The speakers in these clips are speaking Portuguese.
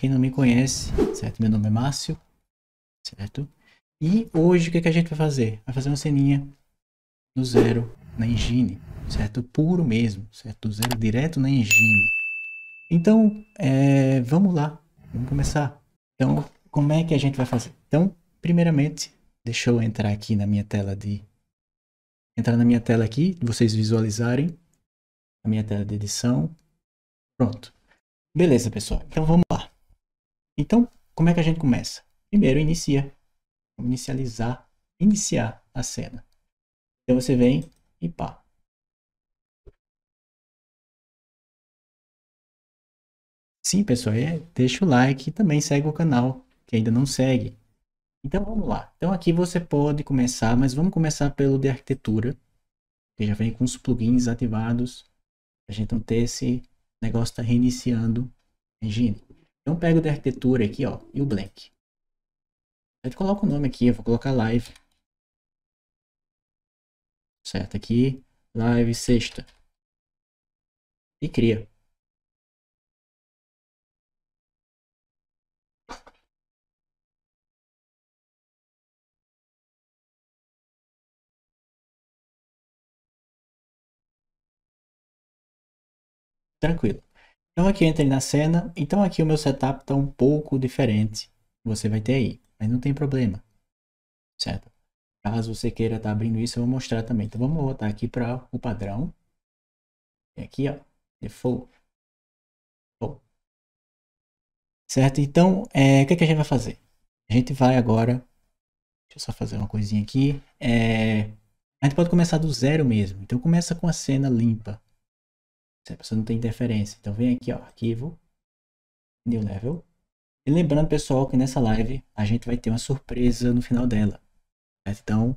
quem não me conhece, certo? Meu nome é Márcio, certo? E hoje o que, é que a gente vai fazer? Vai fazer uma ceninha no zero na engine, certo? Puro mesmo, certo? Do zero direto na engine. Então, é, vamos lá, vamos começar. Então, como é que a gente vai fazer? Então, primeiramente, deixa eu entrar aqui na minha tela de... Entrar na minha tela aqui, vocês visualizarem a minha tela de edição. Pronto. Beleza, pessoal. Então, vamos lá. Então, como é que a gente começa? Primeiro, inicia. Vamos inicializar, iniciar a cena. Então você vem e pá. Sim, pessoal, é, deixa o like e também segue o canal, que ainda não segue. Então vamos lá. Então aqui você pode começar, mas vamos começar pelo de arquitetura, que já vem com os plugins ativados, a gente não ter esse negócio tá reiniciando engine. Então eu pego da arquitetura aqui, ó, e o black. Eu coloco o nome aqui, eu vou colocar live. Certo, aqui, live sexta. E cria. Tranquilo. Então aqui eu entrei na cena, então aqui o meu setup está um pouco diferente. Você vai ter aí, mas não tem problema, certo? Caso você queira estar tá abrindo isso, eu vou mostrar também. Então vamos voltar aqui para o padrão. E aqui, ó, default. default. Certo? Então, é, o que, é que a gente vai fazer? A gente vai agora Deixa eu só fazer uma coisinha aqui. É, a gente pode começar do zero mesmo. Então começa com a cena limpa. Se a pessoa não tem interferência. Então vem aqui, ó, arquivo, new level. E lembrando, pessoal, que nessa live a gente vai ter uma surpresa no final dela. Certo? Então,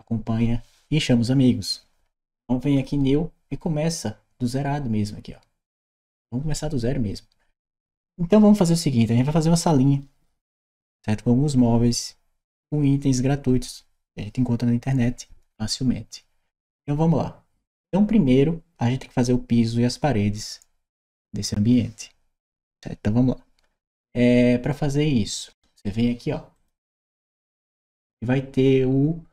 acompanha e chama os amigos. Então vem aqui new e começa do zerado mesmo aqui, ó. Vamos começar do zero mesmo. Então vamos fazer o seguinte, a gente vai fazer uma salinha, certo? Com alguns móveis, com itens gratuitos que a gente encontra na internet facilmente. Então vamos lá. Então primeiro a gente tem que fazer o piso e as paredes desse ambiente. Certo? Então vamos lá. É, Para fazer isso, você vem aqui, ó. E vai ter o.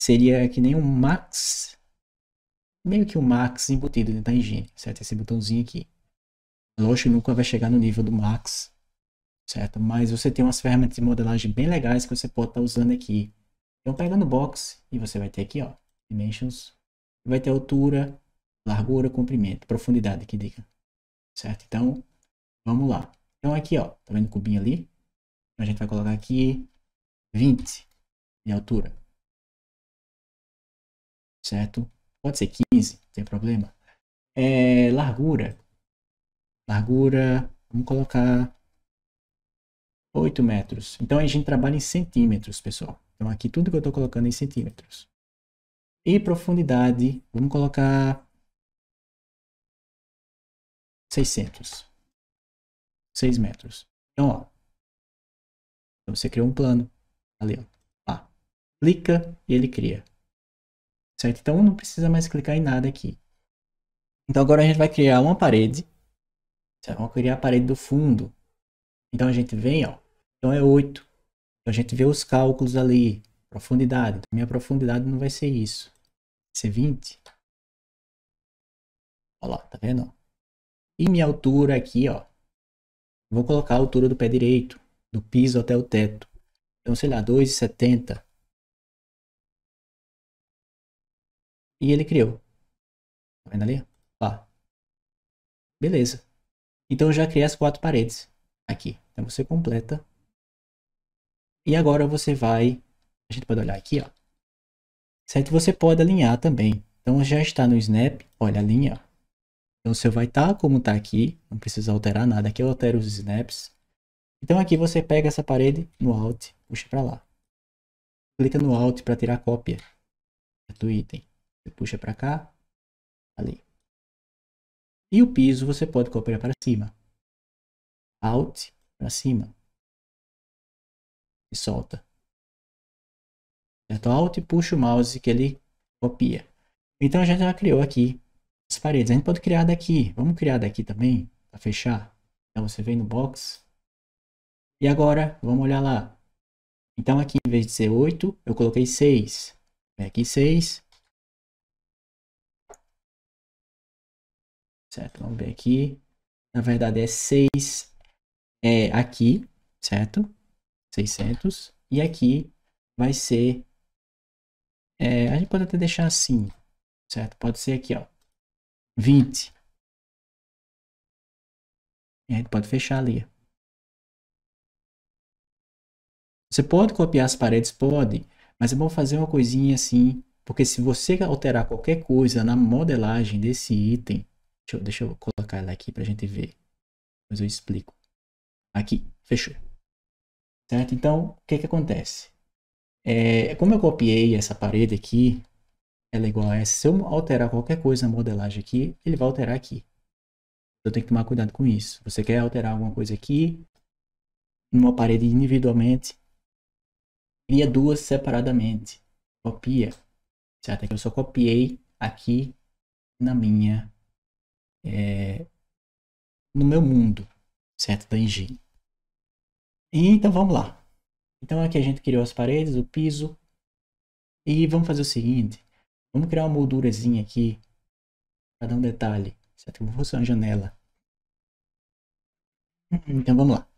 Seria que nem um max. Meio que um max embutido dentro da engine, certo? Esse botãozinho aqui. Lógico nunca vai chegar no nível do max, certo? Mas você tem umas ferramentas de modelagem bem legais que você pode estar tá usando aqui. Então, no box, e você vai ter aqui, ó, dimensions, vai ter altura, largura, comprimento, profundidade que diga. Certo? Então, vamos lá. Então aqui, ó, tá vendo o cubinho ali? Então, a gente vai colocar aqui 20 de altura. Certo? Pode ser 15, não tem problema. É, largura. Largura, vamos colocar 8 metros. Então a gente trabalha em centímetros, pessoal. Então aqui tudo que eu estou colocando é em centímetros. E profundidade, vamos colocar 600. 6 metros. Então, ó. Então você criou um plano. Ali, ó. Lá. Clica e ele cria. Certo? Então não precisa mais clicar em nada aqui. Então agora a gente vai criar uma parede. Certo? Vamos criar a parede do fundo. Então a gente vem, ó. Então é 8. Então a gente vê os cálculos ali. Profundidade. Minha profundidade não vai ser isso. Vai ser 20. Olha lá, tá vendo? E minha altura aqui, ó. Vou colocar a altura do pé direito, do piso até o teto. Então, sei lá, 2,70. E ele criou. Tá vendo ali? Ó. Beleza. Então, eu já criei as quatro paredes aqui. Então, você completa. E agora você vai... A gente pode olhar aqui, ó. Certo? Você pode alinhar também. Então, já está no Snap. Olha a linha, ó. Então, você vai estar tá como está aqui, não precisa alterar nada. Aqui eu altero os snaps. Então, aqui você pega essa parede no Alt, puxa para lá. Clica no Alt para tirar cópia é do item. Você puxa para cá, ali. E o piso você pode copiar para cima. Alt para cima. E solta. Certo? Alt puxa o mouse que ele copia. Então a gente já criou aqui as paredes. A gente pode criar daqui. Vamos criar daqui também, para fechar. Então você vem no box. E agora, vamos olhar lá. Então aqui, em vez de ser 8, eu coloquei 6. Vem aqui 6. Certo, vamos ver aqui. Na verdade é 6 é, aqui, certo? 600. E aqui vai ser... É, a gente pode até deixar assim, certo? Pode ser aqui, ó. 20. E a gente pode fechar ali. Você pode copiar as paredes? Pode. Mas é bom fazer uma coisinha assim, porque se você alterar qualquer coisa na modelagem desse item, deixa eu, deixa eu colocar ela aqui para a gente ver. Mas eu explico. Aqui, fechou. Certo? Então, o que que acontece? É, como eu copiei essa parede aqui, ela é igual a S. Se eu alterar qualquer coisa na modelagem aqui, ele vai alterar aqui. Eu tenho que tomar cuidado com isso. Você quer alterar alguma coisa aqui, numa parede individualmente, cria duas separadamente. Copia. Certo? Aqui eu só copiei aqui na minha... É, no meu mundo, certo? Da engine. Então vamos lá. Então aqui a gente criou as paredes, o piso. E vamos fazer o seguinte. Vamos criar uma moldurazinha aqui cada dar um detalhe. certo? Como fosse uma janela. Hum, então vamos lá.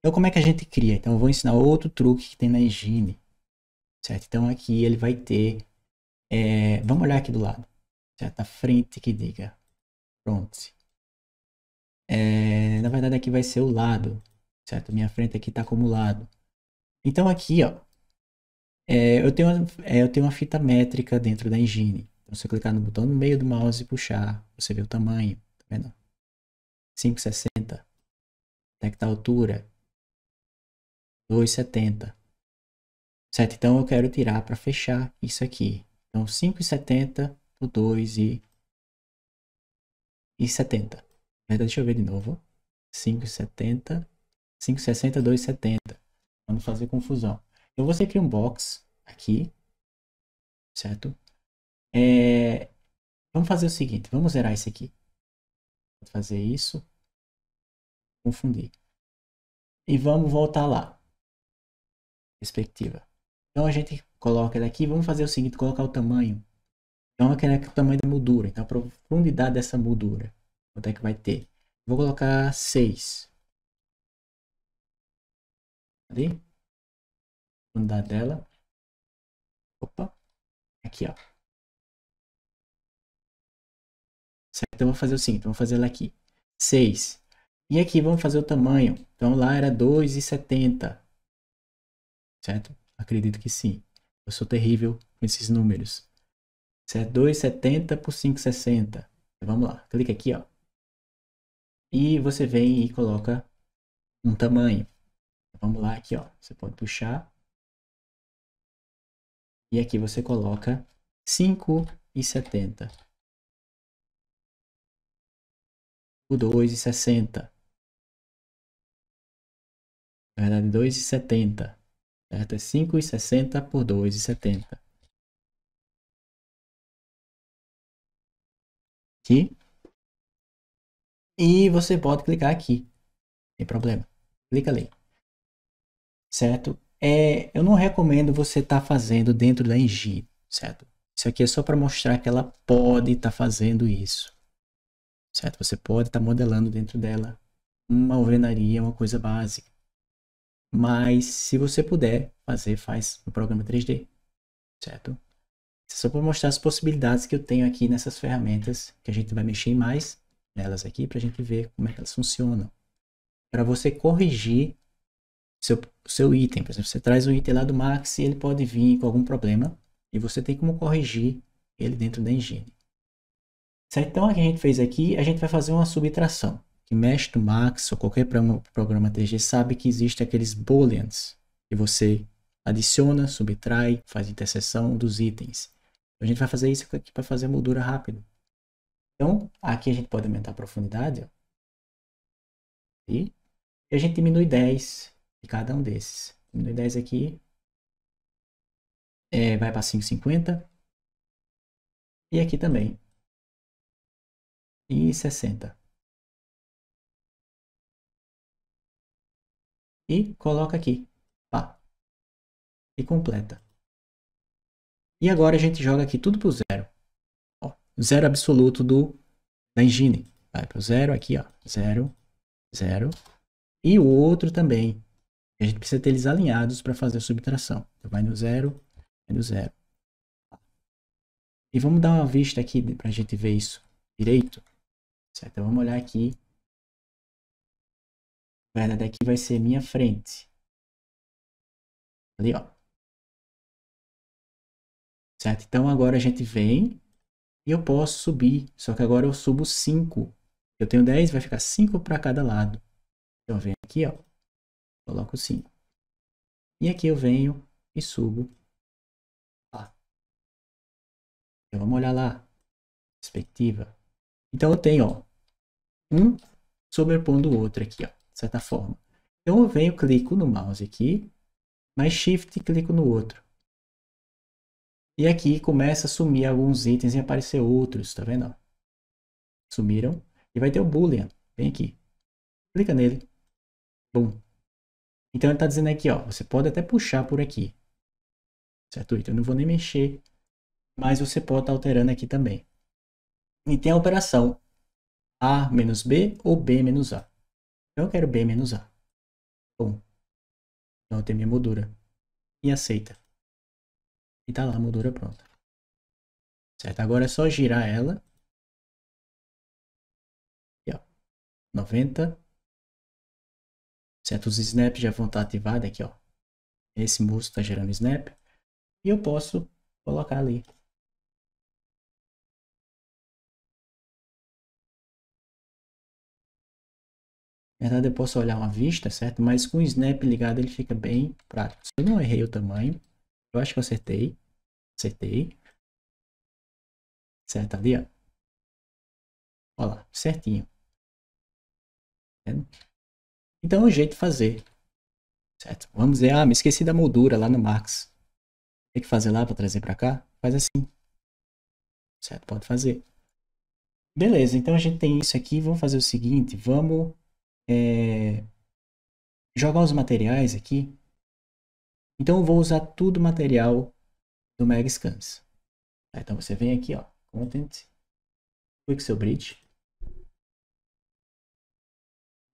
Então como é que a gente cria? Então eu vou ensinar outro truque que tem na higiene. Certo? Então aqui ele vai ter... É, vamos olhar aqui do lado. Certo? A frente que diga. Pronto. É, na verdade aqui vai ser o lado. Certo? Minha frente aqui está como lado. Então aqui, ó. É, eu, tenho, é, eu tenho uma fita métrica dentro da engine. Então, se eu clicar no botão no meio do mouse e puxar, você vê o tamanho. Tá vendo? 5,60. Até que tá a altura. 2,70. Certo? Então, eu quero tirar para fechar isso aqui. Então, 5,70 por 2 e, e 70. Tá Deixa eu ver de novo. 5,70. 5,60, 2,70. Para não fazer confusão vou ser cria um box aqui, certo? É, vamos fazer o seguinte, vamos zerar esse aqui. Vou fazer isso. Confundir. E vamos voltar lá. Perspectiva. Então a gente coloca daqui, vamos fazer o seguinte, colocar o tamanho. Então aqui é o tamanho da moldura, então a profundidade dessa moldura. Quanto é que vai ter? Vou colocar 6. Ali mandar dela. Opa, aqui ó. Certo? Então vamos fazer o seguinte, vamos fazer ela aqui. 6. E aqui vamos fazer o tamanho. Então lá era 2,70. Certo? Acredito que sim. Eu sou terrível com esses números. Certo? 2,70 por 5,60. Vamos lá. Clica aqui, ó. E você vem e coloca um tamanho. Vamos lá aqui, ó. Você pode puxar e aqui você coloca 5,70. O 2,60. Na verdade, 2,70. Certo? É 5,60 por 2,70. Aqui. E você pode clicar aqui. Tem problema. Clica ali. Certo? é, eu não recomendo você estar tá fazendo dentro da Engie, certo? Isso aqui é só para mostrar que ela pode estar tá fazendo isso, certo? Você pode estar tá modelando dentro dela uma alvenaria, uma coisa básica. Mas se você puder fazer, faz no programa 3D, certo? É só para mostrar as possibilidades que eu tenho aqui nessas ferramentas, que a gente vai mexer mais nelas aqui para a gente ver como é que elas funcionam. Para você corrigir seu, seu item. Por exemplo, você traz o item lá do Max e ele pode vir com algum problema e você tem como corrigir ele dentro da engine. Certo? Então, o que a gente fez aqui, a gente vai fazer uma subtração. Que mexe no Max ou qualquer programa, programa TG sabe que existe aqueles booleans que você adiciona, subtrai, faz interseção dos itens. Então, a gente vai fazer isso aqui para fazer a moldura rápido. Então, aqui a gente pode aumentar a profundidade. Ó. E a gente diminui 10 cada um desses. Diminui 10 aqui. É, vai para 5,50. E aqui também. E 60. E coloca aqui. Pá. E completa. E agora a gente joga aqui tudo para o zero. Ó, zero absoluto do, da engine. Vai para o zero aqui, ó. Zero, zero. E o outro também. A gente precisa ter eles alinhados para fazer a subtração. Então, vai no zero, vai no zero. E vamos dar uma vista aqui para a gente ver isso direito. Certo? Então, vamos olhar aqui. Na daqui é vai ser minha frente. Ali, ó. Certo? Então, agora a gente vem e eu posso subir. Só que agora eu subo 5. Eu tenho 10, vai ficar 5 para cada lado. Então, vem aqui, ó coloco sim E aqui eu venho e subo lá. Então, vamos olhar lá, perspectiva. Então eu tenho, ó, um sobrepondo o outro aqui, ó, de certa forma. Então eu venho, clico no mouse aqui, mais shift e clico no outro. E aqui começa a sumir alguns itens e aparecer outros, tá vendo? Sumiram. E vai ter o boolean, vem aqui. Clica nele. Bum. Então ele está dizendo aqui, ó, você pode até puxar por aqui. Certo? Então eu não vou nem mexer, mas você pode estar tá alterando aqui também. E tem a operação A menos B ou B menos A. Então, eu quero B menos A. Bom, então eu tenho minha moldura. E aceita. E tá lá a moldura pronta. Certo? Agora é só girar ela. Aqui, ó. 90 Certo? Os snaps já vão estar ativados aqui, ó. Esse músculo está gerando snap. E eu posso colocar ali. Na verdade, eu posso olhar uma vista, certo? Mas com o snap ligado, ele fica bem prático. Eu não errei o tamanho. Eu acho que eu acertei. Acertei. Certo ali, ó. Olha lá, certinho. Certo? Tá então é um jeito de fazer. Certo? Vamos dizer, ah, me esqueci da moldura lá no Max. Tem que fazer lá para trazer para cá? Faz assim. Certo? Pode fazer. Beleza, então a gente tem isso aqui. Vamos fazer o seguinte, vamos é, jogar os materiais aqui. Então eu vou usar tudo material do Scans. Então você vem aqui, ó, Content, Pixel Bridge.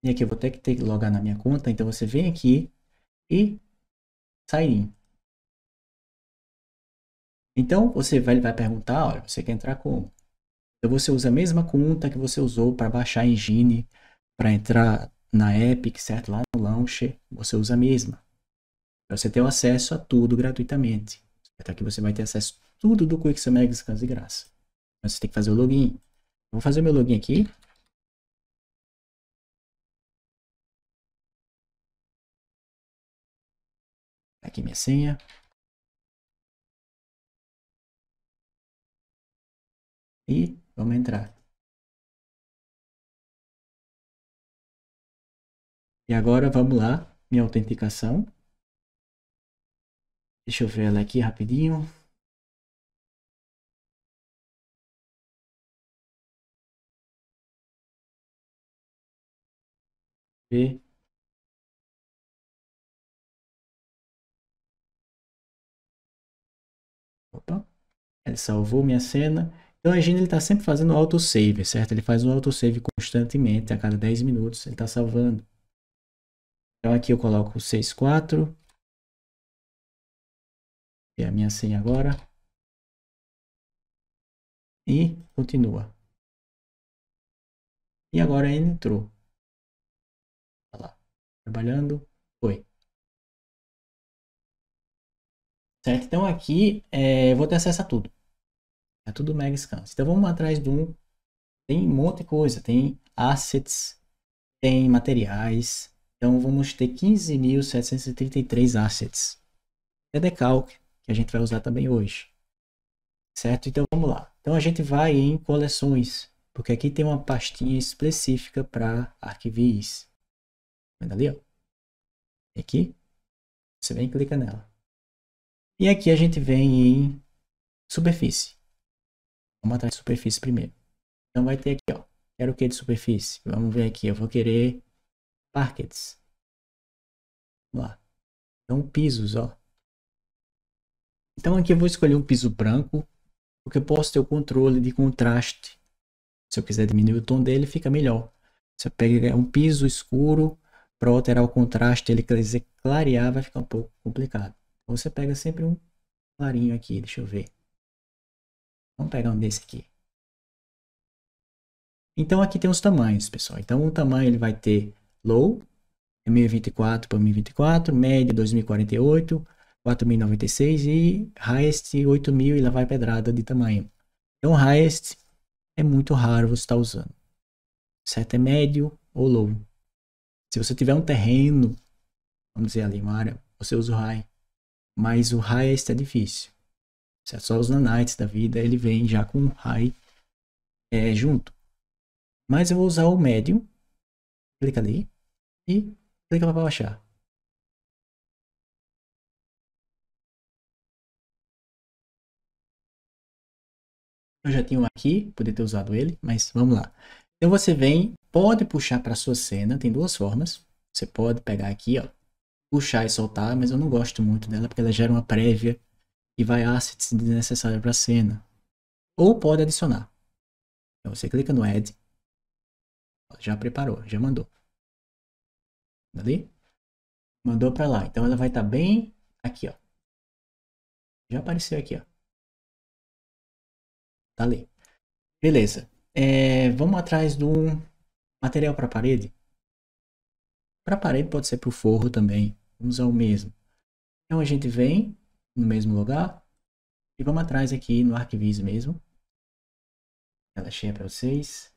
E aqui eu vou ter que, ter que logar na minha conta. Então você vem aqui e sign in. Então você vai, vai perguntar, olha, você quer entrar como? Então você usa a mesma conta que você usou para baixar a engine, para entrar na Epic, certo? Lá no launcher, você usa a mesma. você ter o acesso a tudo gratuitamente. Até aqui você vai ter acesso a tudo do QuickSummer Scans de graça. Mas você tem que fazer o login. Vou fazer o meu login aqui. aqui minha senha. E vamos entrar. E agora vamos lá, minha autenticação. Deixa eu ver ela aqui rapidinho. Ver Ele salvou minha cena. Então a ele está sempre fazendo autosave, certo? Ele faz um autosave constantemente, a cada 10 minutos ele está salvando. Então aqui eu coloco 64. E a minha senha agora. E continua. E agora ele entrou. Olha lá. Trabalhando. Foi. Certo? Então aqui é, eu vou ter acesso a tudo. É tudo mega scans. Então vamos atrás de um. Tem um monte de coisa. Tem assets, tem materiais. Então vamos ter 15.733 assets. É decalque, que a gente vai usar também hoje. Certo? Então vamos lá. Então a gente vai em coleções, porque aqui tem uma pastinha específica para arquivis. Vendo ali, ó. E aqui, você vem e clica nela. E aqui a gente vem em superfície. Vamos atrás de superfície primeiro. Então vai ter aqui, ó. Quero o que de superfície? Vamos ver aqui. Eu vou querer parquets. Vamos lá. Então pisos, ó. Então aqui eu vou escolher um piso branco, porque eu posso ter o controle de contraste. Se eu quiser diminuir o tom dele, fica melhor. Se eu pegar um piso escuro, para alterar o contraste, ele quer dizer clarear, vai ficar um pouco complicado. Então você pega sempre um clarinho aqui, deixa eu ver. Vamos pegar um desse aqui. Então aqui tem os tamanhos, pessoal. Então o tamanho ele vai ter low, 1024 por 1024, médio 2048, 4096 e highest 8000 e lá vai pedrada de tamanho. Então highest é muito raro você estar tá usando. Certo é médio ou low. Se você tiver um terreno, vamos dizer ali uma área, você usa o high. Mas o highest é difícil é Só os nanites da vida, ele vem já com um high é, junto. Mas eu vou usar o médium. Clica ali e clica para baixar. Eu já tinha um aqui, poderia ter usado ele, mas vamos lá. Então você vem, pode puxar para sua cena, tem duas formas. Você pode pegar aqui, ó, puxar e soltar, mas eu não gosto muito dela porque ela gera uma prévia e vai se desnecessário para a cena. Ou pode adicionar. Então você clica no Add. Já preparou, já mandou. Ali? Mandou para lá. Então ela vai estar tá bem aqui, ó. Já apareceu aqui, ó. Tá ali. Beleza. É, vamos atrás do material para parede. Para parede pode ser para o forro também. Vamos ao mesmo. Então a gente vem, no mesmo lugar. E vamos atrás aqui no Arquivis mesmo. Ela cheia para vocês.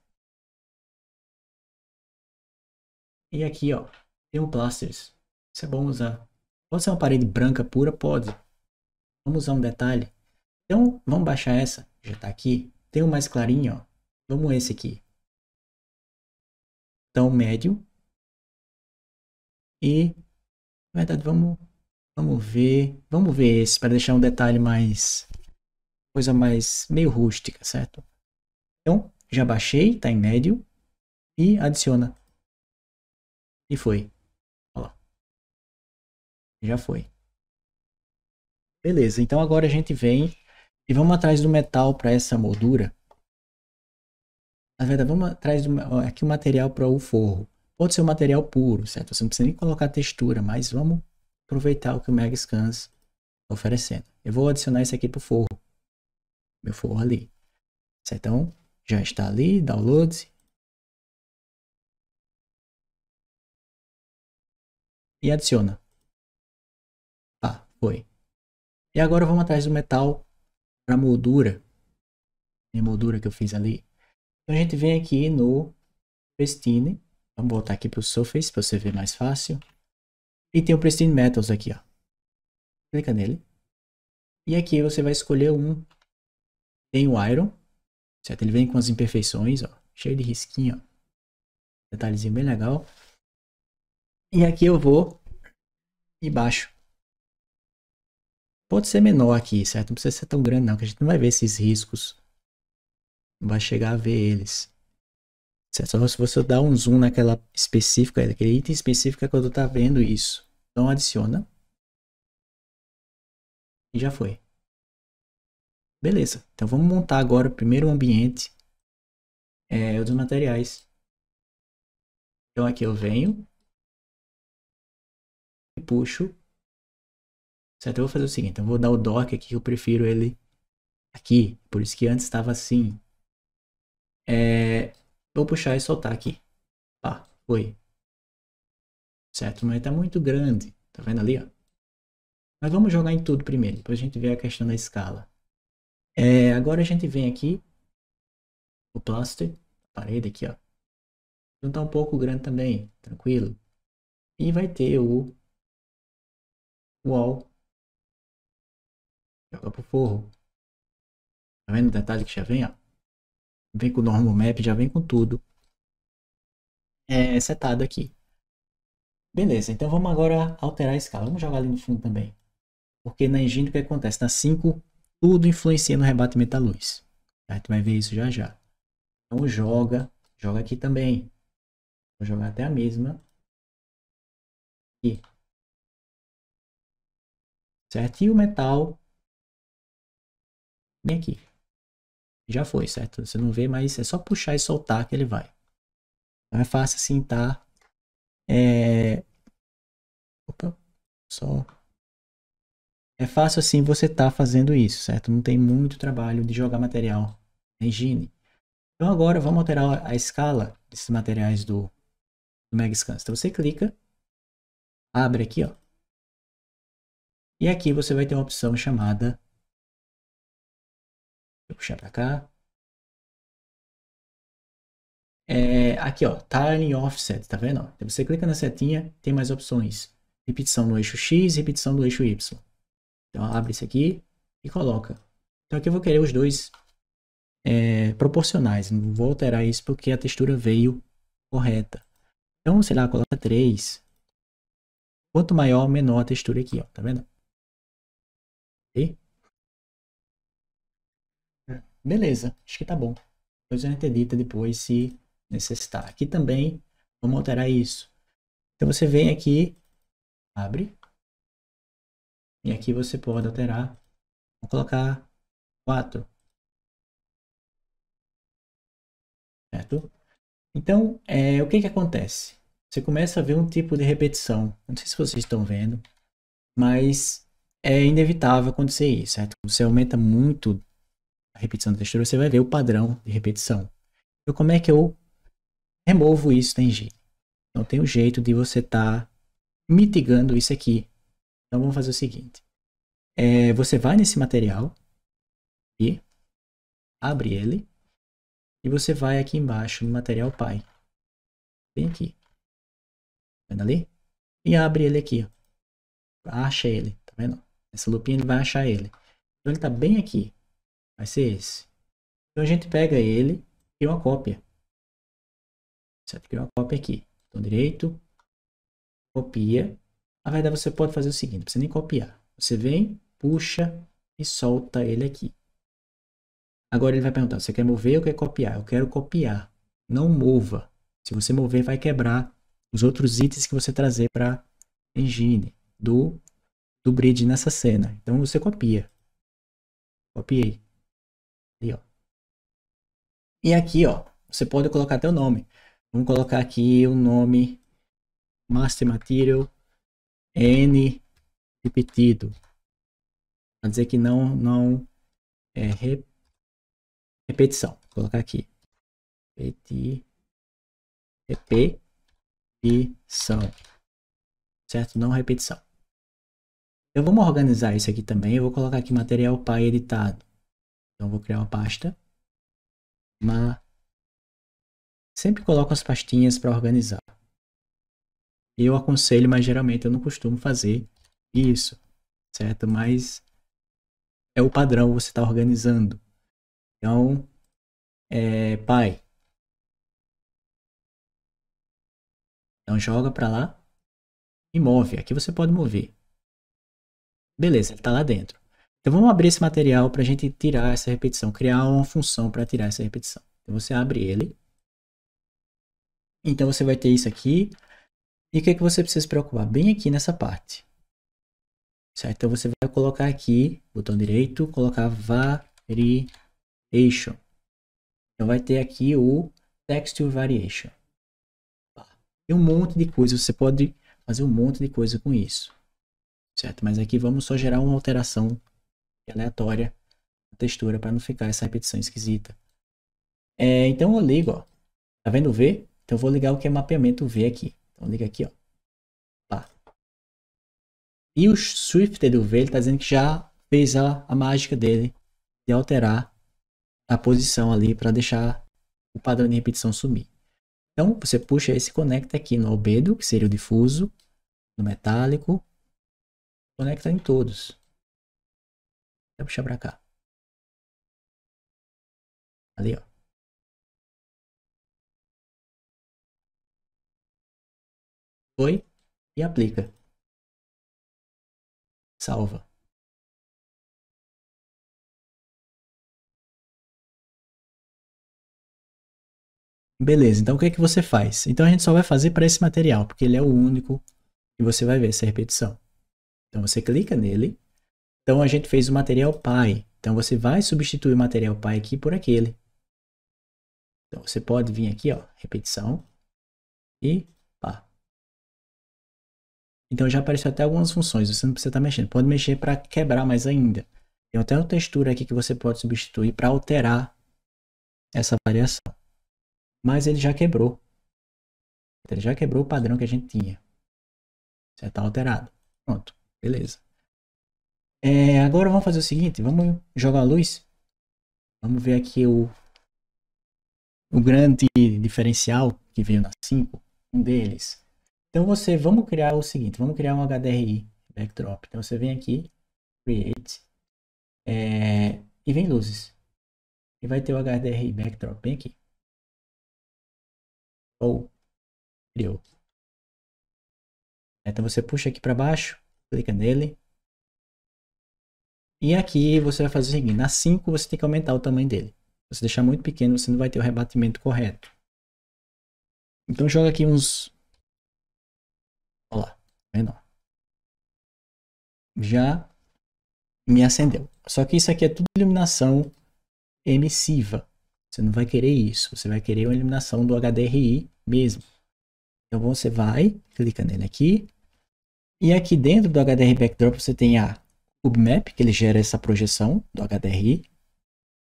E aqui, ó, tem um plasters. Isso é bom usar. Pode ser uma parede branca pura? Pode. Vamos usar um detalhe. Então, vamos baixar essa. Já está aqui. Tem um mais clarinho, ó. Vamos esse aqui. Então, médio. E, na verdade, vamos Vamos ver. Vamos ver esse para deixar um detalhe mais. Coisa mais meio rústica, certo? Então, já baixei, está em médio. E adiciona. E foi. Olha lá. Já foi. Beleza, então agora a gente vem e vamos atrás do metal para essa moldura. Na verdade, vamos atrás do aqui o material para o forro. Pode ser o um material puro, certo? Você não precisa nem colocar textura, mas vamos aproveitar o que o Megascans está oferecendo. Eu vou adicionar isso aqui para o forro. Meu forro ali. Então, já está ali, downloads. E adiciona. Tá, ah, foi. E agora vamos atrás do metal para moldura. Minha moldura que eu fiz ali. Então a gente vem aqui no Festine. Vamos voltar aqui para o Surface para você ver mais fácil. E tem o Pristine Metals aqui, ó. Clica nele. E aqui você vai escolher um. Tem o Iron, certo? Ele vem com as imperfeições, ó. Cheio de risquinho, ó. Detalhezinho bem legal. E aqui eu vou e baixo. Pode ser menor aqui, certo? Não precisa ser tão grande não, que a gente não vai ver esses riscos. Não vai chegar a ver eles. Certo? Só se você dar um zoom naquela específica, naquele item específico é quando tá vendo isso. Então adiciona. E já foi. Beleza. Então vamos montar agora o primeiro ambiente é, dos materiais. Então aqui eu venho e puxo. Certo? Eu vou fazer o seguinte, eu vou dar o dock aqui, eu prefiro ele aqui. Por isso que antes estava assim. É, vou puxar e soltar aqui. Pá, ah, foi certo? Mas está muito grande, tá vendo ali, ó? Mas vamos jogar em tudo primeiro, depois a gente vê a questão da escala. É, agora a gente vem aqui, o plástico, a parede aqui, ó. Não tá um pouco grande também, tranquilo. E vai ter o wall. Joga pro forro. Tá vendo o detalhe que já vem, ó? Vem com o normal map, já vem com tudo. É setado aqui. Beleza, então vamos agora alterar a escala. Vamos jogar ali no fundo também. Porque na engine o que acontece? Na 5, tudo influencia no rebatimento da luz. A gente vai ver isso já já. Então joga, joga aqui também. Vou jogar até a mesma. Aqui. Certo? E o metal vem aqui. Já foi, certo? Você não vê, mas é só puxar e soltar que ele vai. Então é fácil assim, tá? É, Opa, só. É fácil assim você estar tá fazendo isso, certo? Não tem muito trabalho de jogar material em Gine. Então agora vamos alterar a escala desses materiais do, do MagScan. Então você clica, abre aqui, ó. E aqui você vai ter uma opção chamada. Deixa eu puxar para cá. É, aqui ó, Tiling Offset, tá vendo? Então, você clica na setinha, tem mais opções repetição no eixo X e repetição do eixo Y. Então, abre isso aqui e coloca. Então, aqui eu vou querer os dois é, proporcionais. Não vou alterar isso porque a textura veio correta. Então, sei lá, coloca 3. Quanto maior, menor a textura aqui, ó. Tá vendo? E? Beleza, acho que tá bom. Depois eu gente tá? depois se necessitar. Aqui também, vamos alterar isso. Então, você vem aqui abre. E aqui você pode alterar, vou colocar 4. Certo? Então, é, o que que acontece? Você começa a ver um tipo de repetição. Não sei se vocês estão vendo, mas é inevitável acontecer isso, certo? Você aumenta muito a repetição da textura, você vai ver o padrão de repetição. Então, como é que eu removo isso? Tem jeito. Então, tem um jeito de você estar tá mitigando isso aqui. Então vamos fazer o seguinte. É, você vai nesse material e abre ele e você vai aqui embaixo no material pai. Bem aqui. vendo ali? E abre ele aqui. Ó. Acha ele, tá vendo? Essa lupinha vai achar ele. Então ele tá bem aqui. Vai ser esse. Então a gente pega ele e uma cópia. Certo? Cria uma cópia aqui. Então direito, copia. Na verdade, você pode fazer o seguinte, não precisa nem copiar. Você vem, puxa e solta ele aqui. Agora ele vai perguntar, você quer mover ou quer copiar? Eu quero copiar. Não mova. Se você mover, vai quebrar os outros itens que você trazer para engine do, do bridge nessa cena. Então, você copia. Copiei. Aí, ó. E aqui, ó, você pode colocar teu nome. Vamos colocar aqui o nome master material N repetido. Quer dizer que não, não é re, repetição. Vou colocar aqui. Repetir. Repetição. Certo? Não repetição. Então vamos organizar isso aqui também. Eu vou colocar aqui material pai editado. Então vou criar uma pasta. Uma... Sempre coloco as pastinhas para organizar. Eu aconselho, mas geralmente eu não costumo fazer isso, certo? Mas é o padrão, você está organizando. Então, é, pai. Então joga para lá e move. Aqui você pode mover. Beleza, ele está lá dentro. Então vamos abrir esse material para a gente tirar essa repetição, criar uma função para tirar essa repetição. Então você abre ele. Então você vai ter isso aqui. E o que, é que você precisa se preocupar? Bem aqui nessa parte. Certo? Então você vai colocar aqui, botão direito, colocar variation. Então vai ter aqui o texture variation. Tem um monte de coisa, você pode fazer um monte de coisa com isso. Certo? Mas aqui vamos só gerar uma alteração aleatória na textura para não ficar essa repetição esquisita. É, então eu ligo, ó. Tá vendo o V? Então eu vou ligar o que é mapeamento V aqui. Então liga aqui, ó. Tá. E o Swift do V, ele tá dizendo que já fez a, a mágica dele de alterar a posição ali para deixar o padrão de repetição sumir. Então, você puxa esse conecta aqui no albedo, que seria o difuso, no metálico, conecta em todos. Vou puxar para cá. Ali, ó. Foi e aplica. Salva. Beleza, então o que é que você faz? Então a gente só vai fazer para esse material, porque ele é o único que você vai ver essa repetição. Então você clica nele. Então a gente fez o material pai. Então você vai substituir o material pai aqui por aquele. Então você pode vir aqui, ó, repetição e então já apareceu até algumas funções, você não precisa estar tá mexendo. Pode mexer para quebrar mais ainda. Tem até uma textura aqui que você pode substituir para alterar essa variação. Mas ele já quebrou. Ele já quebrou o padrão que a gente tinha. Já está alterado. Pronto, beleza. É, agora vamos fazer o seguinte, vamos jogar a luz. Vamos ver aqui o, o grande diferencial que veio na 5. Um deles então você, vamos criar o seguinte, vamos criar um HDRI backdrop. Então você vem aqui, create, é, e vem luzes. E vai ter o HDRI backdrop bem aqui. Ou, criou. Então você puxa aqui para baixo, clica nele. E aqui você vai fazer o seguinte, na 5 você tem que aumentar o tamanho dele. Se você deixar muito pequeno, você não vai ter o rebatimento correto. Então joga aqui uns Olha lá, vendo? Já me acendeu. Só que isso aqui é tudo iluminação emissiva. Você não vai querer isso. Você vai querer uma iluminação do HDRI mesmo. Então você vai, clica nele aqui. E aqui dentro do HDR Backdrop você tem a CubeMap, que ele gera essa projeção do HDRI.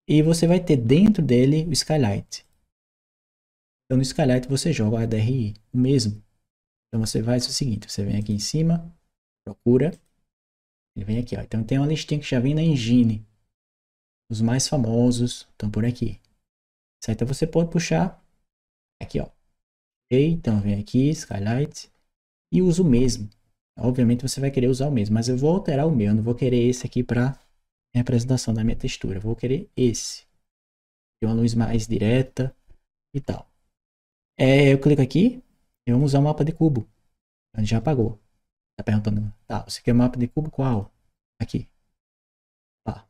E você vai ter dentro dele o Skylight. Então no Skylight você joga o HDRI mesmo. Então você vai, é o seguinte, você vem aqui em cima, procura, ele vem aqui, ó. Então tem uma listinha que já vem na engine. Os mais famosos estão por aqui. Certo? Então você pode puxar aqui, ó. Então vem aqui, Skylight, e uso o mesmo. Obviamente você vai querer usar o mesmo, mas eu vou alterar o meu, eu não vou querer esse aqui para representação da minha textura, eu vou querer esse. Tem uma luz mais direta e tal. É, eu clico aqui, e vamos usar o mapa de cubo. A gente já apagou. Tá perguntando, tá, você quer mapa de cubo qual? Aqui. Tá.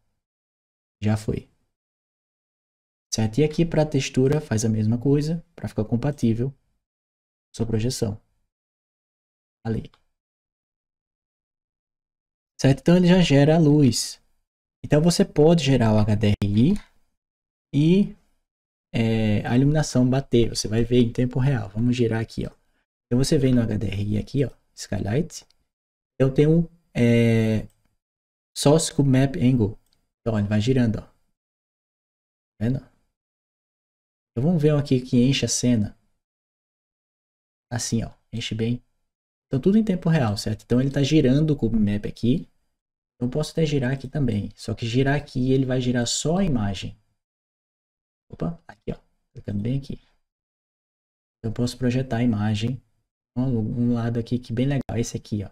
Já foi. Certo? E aqui para textura faz a mesma coisa, para ficar compatível sua projeção. Ali. Certo? Então ele já gera a luz. Então você pode gerar o HDRI e é, a iluminação bater. Você vai ver em tempo real. Vamos girar aqui, ó. Então você vem no HDRI aqui, ó, Skylight. Eu tenho é, Sosco Map Angle. Então, ó, ele vai girando, ó. Tá vendo? Então vamos ver um aqui que enche a cena. Assim, ó. Enche bem. Então tudo em tempo real, certo? Então ele tá girando o Cube Map aqui. Então, eu posso até girar aqui também. Só que girar aqui, ele vai girar só a imagem. Opa, aqui ó. Clicando bem aqui. Então, eu posso projetar a imagem um lado aqui que bem legal, esse aqui, ó.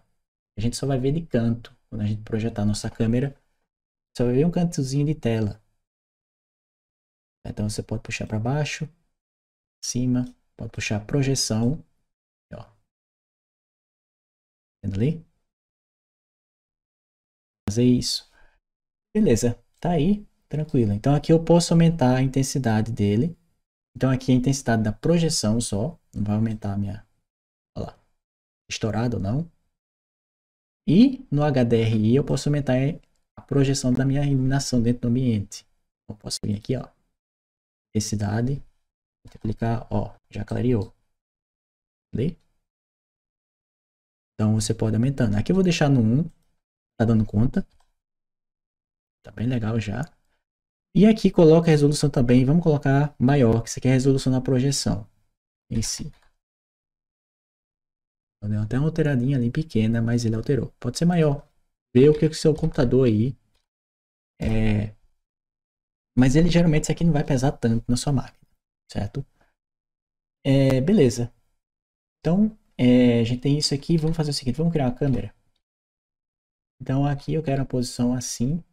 A gente só vai ver de canto, quando a gente projetar a nossa câmera, só vai ver um cantozinho de tela. Então você pode puxar para baixo, cima, pode puxar projeção, ó. Vendo ali? Fazer isso. Beleza, tá aí, tranquilo. Então aqui eu posso aumentar a intensidade dele. Então aqui a intensidade da projeção só, não vai aumentar a minha estourado ou não. E no HDRI eu posso aumentar a projeção da minha iluminação dentro do ambiente. Eu posso vir aqui, ó. Densidade. Multiplicar, ó. Já clareou. Entendeu? Então você pode aumentando. Aqui eu vou deixar no 1. Tá dando conta. Tá bem legal já. E aqui coloca a resolução também. Vamos colocar maior, que isso aqui é a resolução da projeção em si. Deu até uma alteradinha ali pequena, mas ele alterou. Pode ser maior. Vê o é que o seu computador aí. É... Mas ele geralmente isso aqui não vai pesar tanto na sua máquina, certo? É, beleza. Então, é, a gente tem isso aqui. Vamos fazer o seguinte, vamos criar uma câmera. Então aqui eu quero uma posição assim.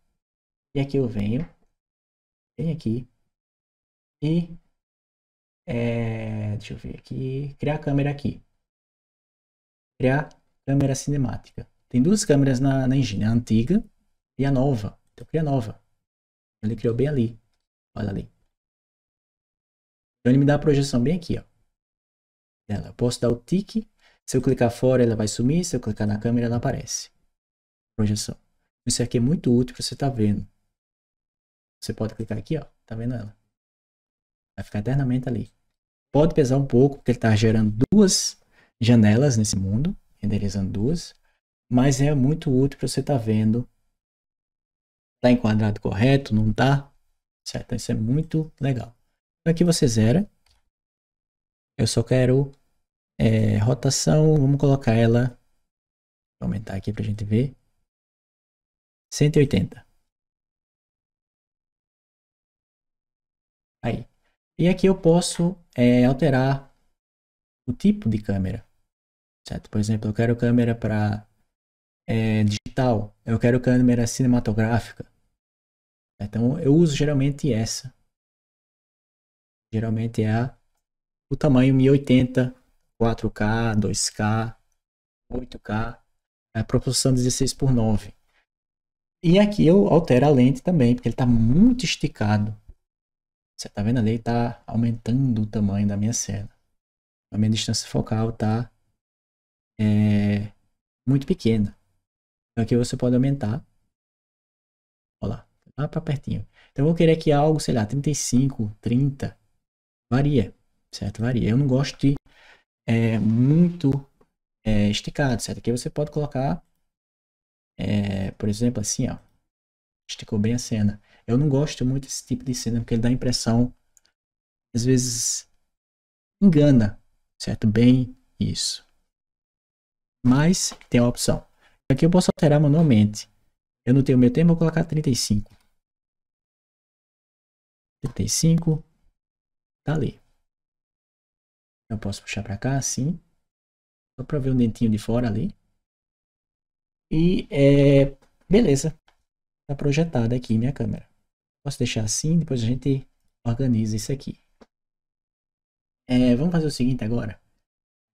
E aqui eu venho. Venho aqui. E... É, deixa eu ver aqui. Criar a câmera aqui criar câmera cinemática. Tem duas câmeras na, na engine, a antiga e a nova. Então cria nova. Ele criou bem ali. Olha ali. Então ele me dá a projeção bem aqui, ó. Dela. Eu posso dar o tique. Se eu clicar fora, ela vai sumir. Se eu clicar na câmera, ela aparece. Projeção. Isso aqui é muito útil para você estar tá vendo. Você pode clicar aqui, ó. Tá vendo ela? Vai ficar eternamente ali. Pode pesar um pouco, porque ele está gerando duas janelas nesse mundo, renderizando duas, mas é muito útil para você estar tá vendo tá enquadrado correto, não tá, certo? Isso é muito legal. Aqui você zera. Eu só quero é, rotação, vamos colocar ela, vou aumentar aqui para a gente ver, 180. Aí. E aqui eu posso é, alterar o tipo de câmera certo? Por exemplo, eu quero câmera para é, digital, eu quero câmera cinematográfica. Então eu uso geralmente essa. Geralmente é a, o tamanho 1080, 4K, 2K, 8K, a proporção 16 por 9. E aqui eu altero a lente também, porque ele está muito esticado. Você está vendo ali, está aumentando o tamanho da minha cena. A minha distância focal está é muito pequena. Então aqui você pode aumentar. Olha lá, lá para pertinho. Então eu vou querer que algo, sei lá, 35, 30, varia, certo? Varia. Eu não gosto de é, muito é, esticado, certo? Aqui você pode colocar, é, por exemplo, assim, ó. Esticou bem a cena. Eu não gosto muito desse tipo de cena, porque ele dá a impressão, às vezes, engana, certo? Bem isso mas tem a opção. Aqui eu posso alterar manualmente. Eu não tenho meu tempo, vou colocar 35. 35. Tá ali. Eu posso puxar para cá, assim. Só para ver um dentinho de fora ali. E é, beleza. Tá projetada aqui minha câmera. Posso deixar assim, depois a gente organiza isso aqui. É, vamos fazer o seguinte agora.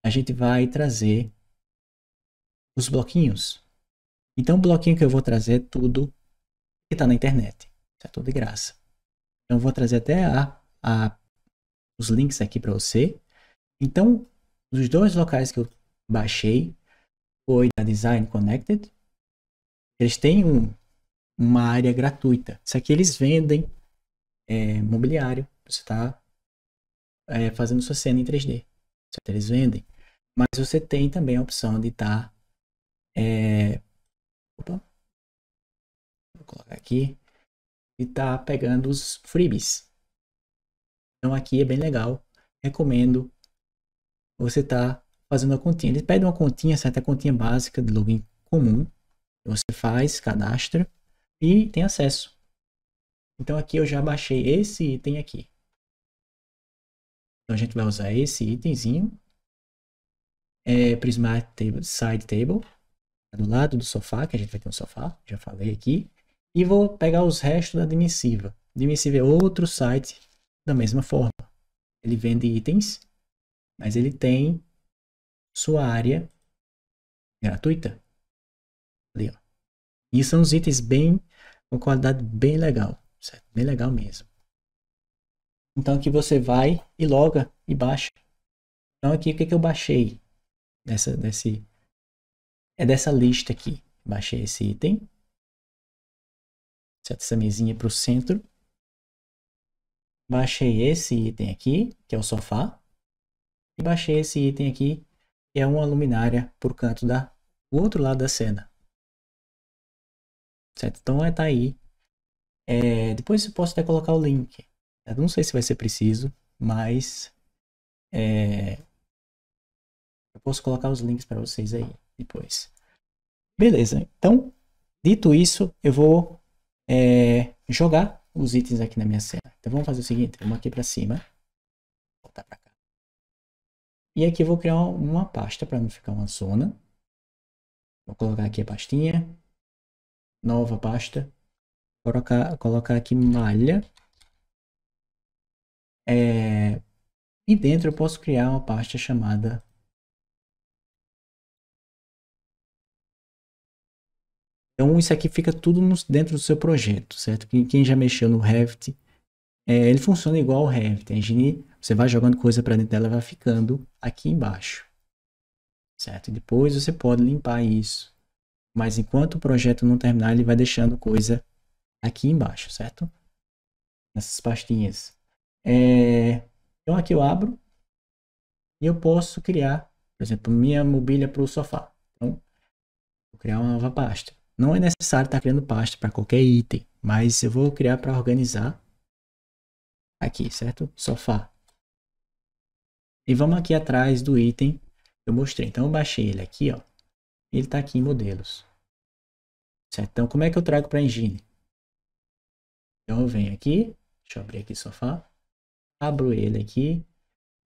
A gente vai trazer os bloquinhos. Então, o bloquinho que eu vou trazer é tudo que está na internet. Isso é tudo de graça. Então, eu vou trazer até a, a, os links aqui para você. Então, os dois locais que eu baixei foi da Design Connected. Eles têm um, uma área gratuita. Isso aqui eles vendem é, mobiliário. Você está é, fazendo sua cena em 3D. Eles vendem. Mas você tem também a opção de estar tá é, opa, vou colocar aqui e tá pegando os freebies. Então aqui é bem legal, recomendo você tá fazendo a continha. Ele pede uma continha, certa continha básica de login comum. Você faz, cadastra e tem acesso. Então aqui eu já baixei esse item aqui. Então a gente vai usar esse itemzinho. É Prismatic Side Table do lado do sofá, que a gente vai ter um sofá, já falei aqui. E vou pegar os restos da Dimissiva. Dimissiva é outro site da mesma forma. Ele vende itens, mas ele tem sua área gratuita. Ali, ó. E são os itens bem, com qualidade bem legal, certo? Bem legal mesmo. Então aqui você vai e loga e baixa. Então aqui o que, que eu baixei nessa, nesse é dessa lista aqui. Baixei esse item. Seta essa mesinha para o centro. Baixei esse item aqui, que é o sofá. E baixei esse item aqui, que é uma luminária por canto da o outro lado da cena. Certo? Então é tá aí. É, depois eu posso até colocar o link. Eu não sei se vai ser preciso, mas é, eu posso colocar os links para vocês aí depois. Beleza, então, dito isso, eu vou é, jogar os itens aqui na minha cena. Então vamos fazer o seguinte, vamos aqui para cima, voltar para cá. E aqui eu vou criar uma pasta para não ficar uma zona. Vou colocar aqui a pastinha, nova pasta, colocar, colocar aqui malha. É, e dentro eu posso criar uma pasta chamada Então, isso aqui fica tudo dentro do seu projeto, certo? Quem, já mexeu no Revit, é, ele funciona igual ao Revit. A engine, você vai jogando coisa para dentro dela vai ficando aqui embaixo, certo? E depois você pode limpar isso. Mas enquanto o projeto não terminar, ele vai deixando coisa aqui embaixo, certo? Nessas pastinhas. É, então, aqui eu abro e eu posso criar, por exemplo, minha mobília para o sofá. Então, vou criar uma nova pasta. Não é necessário estar tá criando pasta para qualquer item, mas eu vou criar para organizar aqui, certo? Sofá. E vamos aqui atrás do item que eu mostrei. Então eu baixei ele aqui, ó. Ele está aqui em modelos. Certo? Então como é que eu trago para engine? Então eu venho aqui, deixa eu abrir aqui o sofá, abro ele aqui.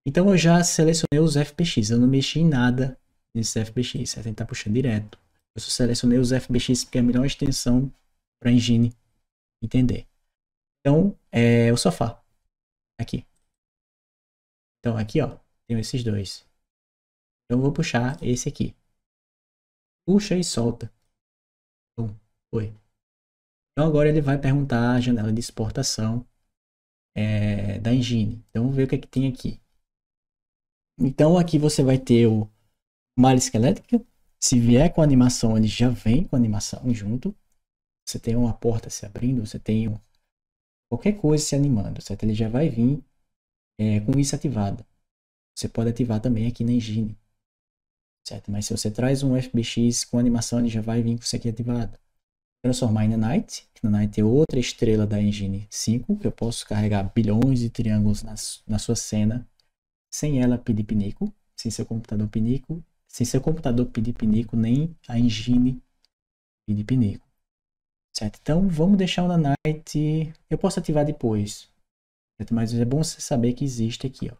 Então eu já selecionei os FPX, eu não mexi em nada nesses FPX, certo? Ele está puxando direto. Eu selecionei os FBX porque é a melhor extensão para a engine entender. Então, é o sofá. Aqui. Então, aqui, ó. Tenho esses dois. Então, eu vou puxar esse aqui. Puxa e solta. Bom, foi. Então, agora ele vai perguntar a janela de exportação é, da engine. Então, vamos ver o que é que tem aqui. Então, aqui você vai ter o malha esquelética, se vier com animação, ele já vem com animação junto. Você tem uma porta se abrindo, você tem um... qualquer coisa se animando, certo? Ele já vai vir é, com isso ativado. Você pode ativar também aqui na engine, certo? Mas se você traz um FBX com animação, ele já vai vir com isso aqui ativado. Transformar em Nanite. Nanite é outra estrela da Engine 5, que eu posso carregar bilhões de triângulos na, na sua cena sem ela pedir pinico, sem seu computador pinico, sem seu computador pedir pinico, nem a engine pedir pinico. Certo? Então, vamos deixar o Nanite... Eu posso ativar depois. Certo? Mas é bom você saber que existe aqui, ó.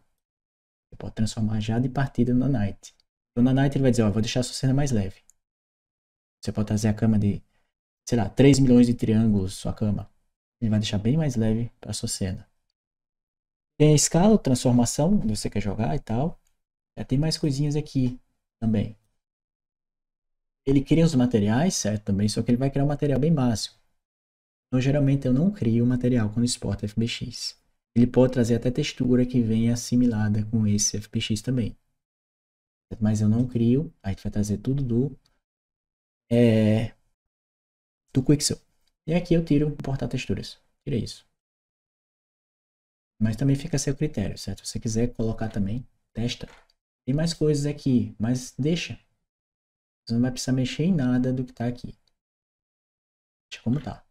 Você pode transformar já de partida no Nanite. O Nanite ele vai dizer, ó, vou deixar a sua cena mais leve. Você pode trazer a cama de, sei lá, 3 milhões de triângulos sua cama. Ele vai deixar bem mais leve para sua cena. Tem a escala, transformação, onde você quer jogar e tal. Já tem mais coisinhas aqui também. Ele cria os materiais, certo? Também, só que ele vai criar um material bem básico. Então, geralmente, eu não crio o material quando exporto FBX. Ele pode trazer até textura que venha assimilada com esse FBX também. Mas eu não crio, a gente vai trazer tudo do, é, do Quixel. E aqui eu tiro importar texturas. Tira isso. Mas também fica a seu critério, certo? Se você quiser colocar também, testa. Tem mais coisas aqui, mas deixa. Você não vai precisar mexer em nada do que está aqui. Deixa como está.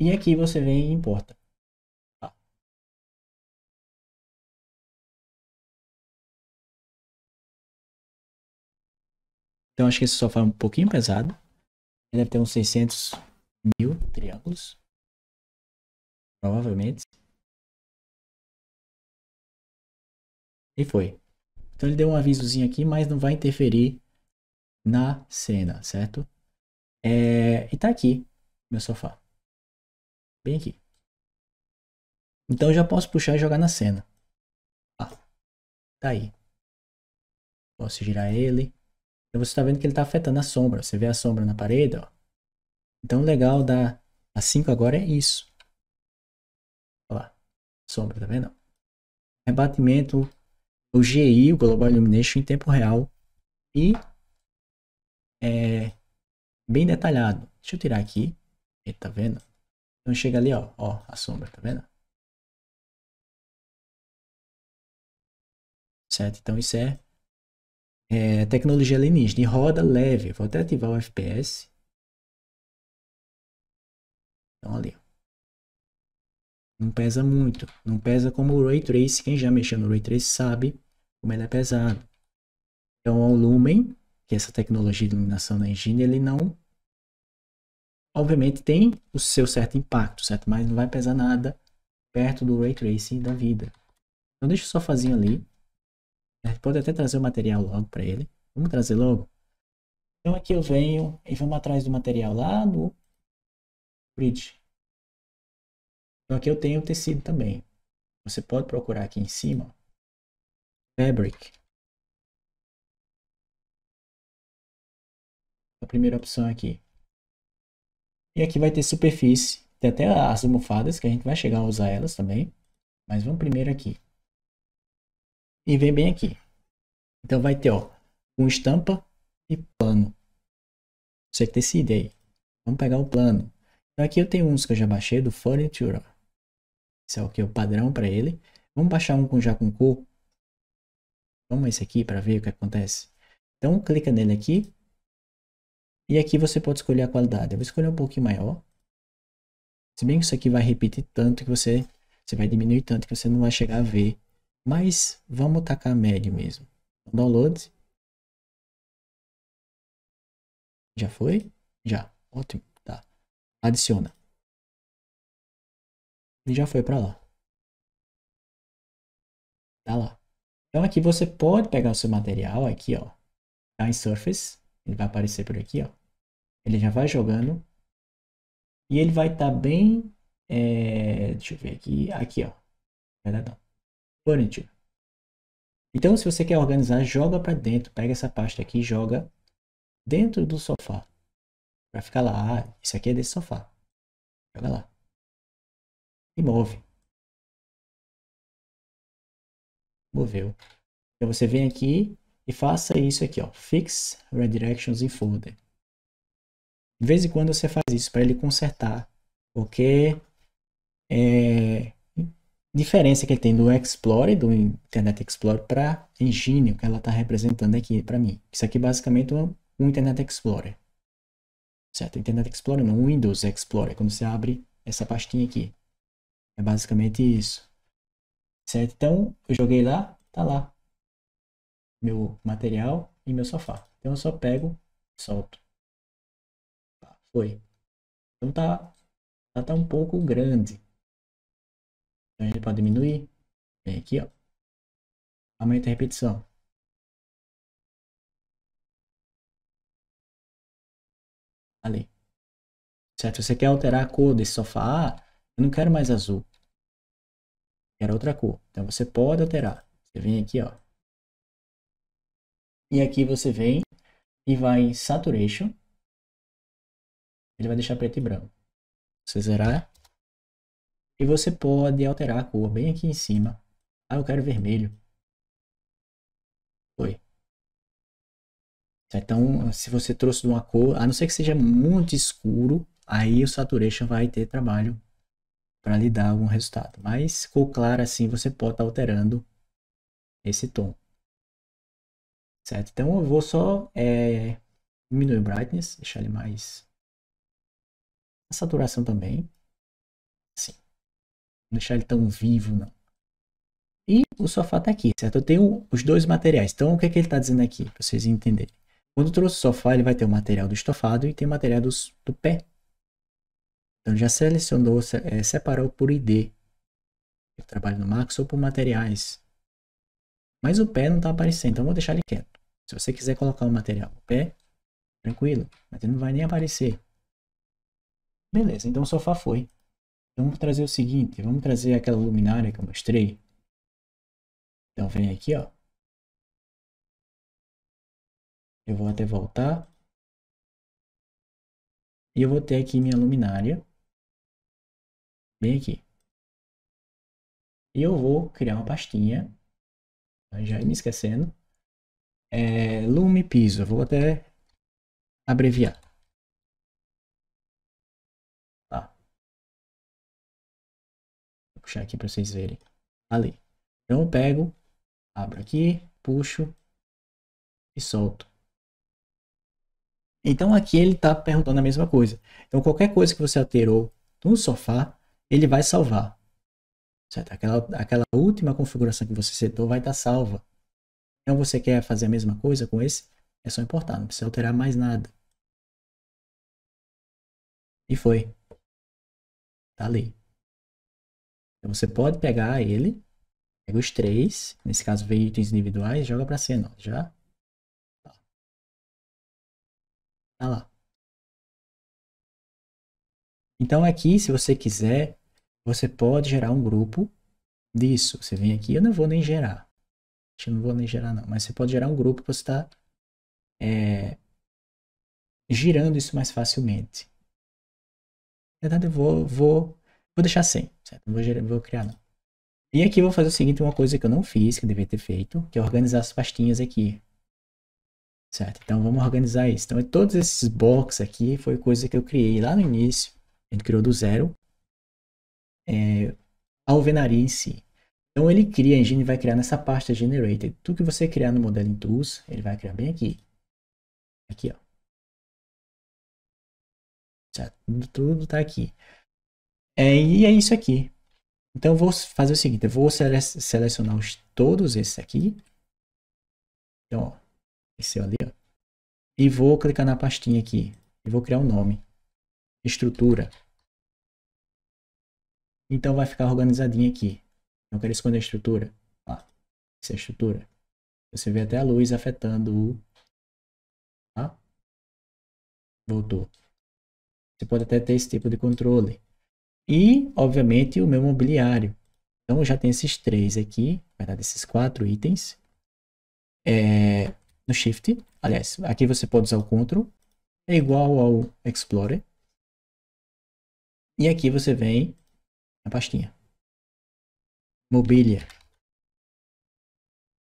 E aqui você vem e importa. Tá. Então acho que esse sofá é um pouquinho pesado. Ele deve ter uns 600 mil triângulos. Provavelmente. E foi. Então ele deu um avisozinho aqui, mas não vai interferir na cena, certo? É, e tá aqui, meu sofá. Bem aqui. Então já posso puxar e jogar na cena. Ah, tá aí. Posso girar ele. Então você está vendo que ele está afetando a sombra. Você vê a sombra na parede, ó. Então o legal da a 5 agora é isso. Olha lá. Sombra, tá vendo? Rebatimento o GI, o Global Illumination, em tempo real e é, bem detalhado. Deixa eu tirar aqui. Ele tá vendo? Então chega ali, ó, ó, a sombra, tá vendo? Certo? Então isso é, é tecnologia alienígena. E roda leve. Vou até ativar o FPS. Então ali, ó. Não pesa muito. Não pesa como o Ray Trace. Quem já mexeu no Ray Trace sabe como ele é pesado. Então, o Lumen, que é essa tecnologia de iluminação da engine, ele não. Obviamente tem o seu certo impacto, certo? Mas não vai pesar nada perto do ray tracing da vida. Então, deixa eu só fazer ali. A gente pode até trazer o material logo para ele. Vamos trazer logo? Então, aqui eu venho e vamos atrás do material lá no bridge. Então, aqui eu tenho o tecido também. Você pode procurar aqui em cima. Fabric. A primeira opção aqui. E aqui vai ter superfície. Tem até as almofadas, que a gente vai chegar a usar elas também. Mas vamos primeiro aqui. E vem bem aqui. Então vai ter, ó, com estampa e plano. Você tem essa aí. Vamos pegar o plano. Então aqui eu tenho uns que eu já baixei do Furniture. Esse é o que é o padrão para ele. Vamos baixar um com já com cor Vamos esse aqui para ver o que acontece. Então clica nele aqui. E aqui você pode escolher a qualidade. Eu vou escolher um pouquinho maior. Se bem que isso aqui vai repetir tanto que você, você vai diminuir tanto que você não vai chegar a ver. Mas vamos tacar médio mesmo. Download. Já foi? Já. Ótimo. Tá. Adiciona. E já foi para lá. Tá lá. Então aqui você pode pegar o seu material aqui, ó. Tá em Surface, ele vai aparecer por aqui, ó. Ele já vai jogando. E ele vai estar tá bem... É, deixa eu ver aqui. Aqui, ó. Verdadão. Furniture. Então, se você quer organizar, joga para dentro. Pega essa pasta aqui e joga dentro do sofá. Vai ficar lá. Ah, isso aqui é desse sofá. Joga lá. E move. moveu. Então você vem aqui e faça isso aqui, ó, fix redirections in folder. De vez em quando você faz isso para ele consertar porque é, diferença que ele tem do Explorer, do Internet Explorer para Engine, que ela está representando aqui para mim. Isso aqui basicamente é um Internet Explorer. Certo? Internet Explorer não, Windows Explorer, quando você abre essa pastinha aqui. É basicamente isso. Certo? Então, eu joguei lá, tá lá. Meu material e meu sofá. Então, eu só pego solto. Tá, foi. Então, tá, tá, tá um pouco grande. Então, a gente pode diminuir. Vem aqui, ó. Aumenta a repetição. ali. Certo? Você quer alterar a cor desse sofá? Ah, eu não quero mais azul era outra cor. Então você pode alterar. Você vem aqui, ó. E aqui você vem e vai em Saturation. Ele vai deixar preto e branco. Você zerar. E você pode alterar a cor bem aqui em cima. Ah, eu quero vermelho. Oi. Então, se você trouxe de uma cor, a não ser que seja muito escuro, aí o Saturation vai ter trabalho para lhe dar algum resultado. Mas ficou claro assim, você pode estar tá alterando esse tom. Certo? Então eu vou só é, diminuir o brightness, deixar ele mais... A saturação também. Assim. Não deixar ele tão vivo, não. E o sofá está aqui, certo? Eu tenho os dois materiais. Então, o que, é que ele está dizendo aqui, para vocês entenderem? Quando eu trouxe o sofá, ele vai ter o material do estofado e tem o material do, do pé, então já selecionou, eh, separou por ID. Eu trabalho no Max ou por materiais. Mas o pé não está aparecendo, então vou deixar ele quieto. Se você quiser colocar o material o pé, tranquilo, mas ele não vai nem aparecer. Beleza, então o sofá foi. Então vamos trazer o seguinte, vamos trazer aquela luminária que eu mostrei. Então vem aqui, ó. Eu vou até voltar. E eu vou ter aqui minha luminária. Bem aqui. E eu vou criar uma pastinha. Tá já me esquecendo. É, Lume Piso. Vou até abreviar. Tá. Vou puxar aqui para vocês verem. Ali. Então eu pego, abro aqui, puxo e solto. Então aqui ele está perguntando a mesma coisa. Então qualquer coisa que você alterou no sofá, ele vai salvar. Certo? Aquela, aquela última configuração que você setou vai estar tá salva. Então você quer fazer a mesma coisa com esse? É só importar, não precisa alterar mais nada. E foi. Tá ali. Então você pode pegar ele, pega os três, nesse caso veio itens individuais, joga para cena, já. Tá, tá lá. Então aqui, se você quiser, você pode gerar um grupo disso. Você vem aqui, eu não vou nem gerar. Eu não vou nem gerar não, mas você pode gerar um grupo para você estar tá, é, girando isso mais facilmente. Na verdade, eu vou, vou, vou deixar sem, certo? Não vou, gerar, vou criar não. E aqui eu vou fazer o seguinte, uma coisa que eu não fiz, que eu devia ter feito, que é organizar as pastinhas aqui. Certo? Então vamos organizar isso. Então todos esses blocos aqui foi coisa que eu criei lá no início a gente criou do zero é, a alvenaria em si. Então ele cria, a engine vai criar nessa pasta generated. Tudo que você criar no modelo em tools, ele vai criar bem aqui. Aqui, ó. Certo? Tudo tá aqui. É, e é isso aqui. Então eu vou fazer o seguinte, eu vou sele selecionar os, todos esses aqui. Então, ó, esse ali, ó. E vou clicar na pastinha aqui. E vou criar um nome estrutura. Então vai ficar organizadinho aqui. Não quero esconder a estrutura. Ó, essa é a estrutura. Você vê até a luz afetando o... Tá? Voltou. Você pode até ter esse tipo de controle. E, obviamente, o meu mobiliário. Então, já tem esses três aqui, na verdade, esses quatro itens. É, no Shift, aliás, aqui você pode usar o Ctrl. É igual ao Explorer. E aqui você vem na pastinha. Mobília.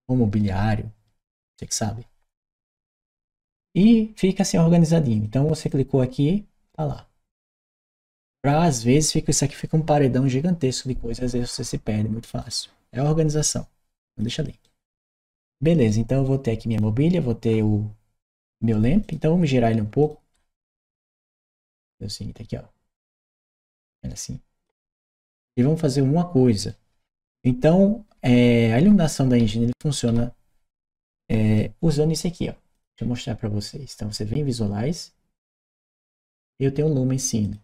Ou mobiliário. Você que sabe. E fica assim organizadinho. Então você clicou aqui, tá lá. Pra, às vezes fica, isso aqui fica um paredão gigantesco de coisas, às vezes você se perde muito fácil. É organização. Então deixa ali. Beleza, então eu vou ter aqui minha mobília, vou ter o meu lamp, então vamos girar ele um pouco. É o seguinte aqui, ó assim. E vamos fazer uma coisa. Então, é, a iluminação da engine funciona é, usando isso aqui, ó. Deixa eu mostrar para vocês. Então, você vem em Visualize. Eu tenho o Lumen Cine.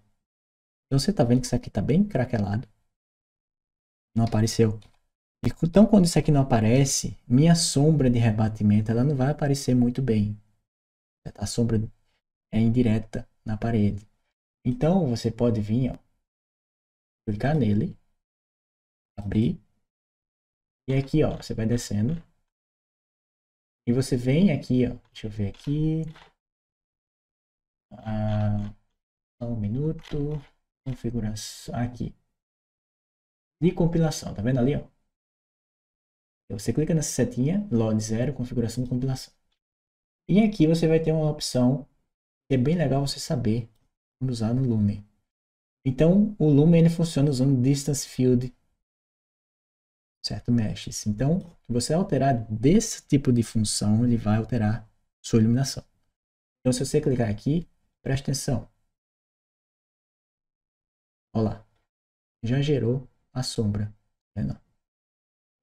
Então, você está vendo que isso aqui está bem craquelado. Não apareceu. Então, quando isso aqui não aparece, minha sombra de rebatimento ela não vai aparecer muito bem. A sombra é indireta na parede. Então, você pode vir, ó, clicar nele, abrir, e aqui, ó, você vai descendo, e você vem aqui, ó, deixa eu ver aqui, ah, um minuto, configuração, aqui, de compilação, tá vendo ali, ó? Então, você clica nessa setinha, load zero configuração de compilação. E aqui você vai ter uma opção que é bem legal você saber usar no Lumen. Então, o Lumen ele funciona usando distance field, certo? Meshes. Então, se você alterar desse tipo de função, ele vai alterar sua iluminação. Então, se você clicar aqui, preste atenção. Olha lá. Já gerou a sombra. É, não.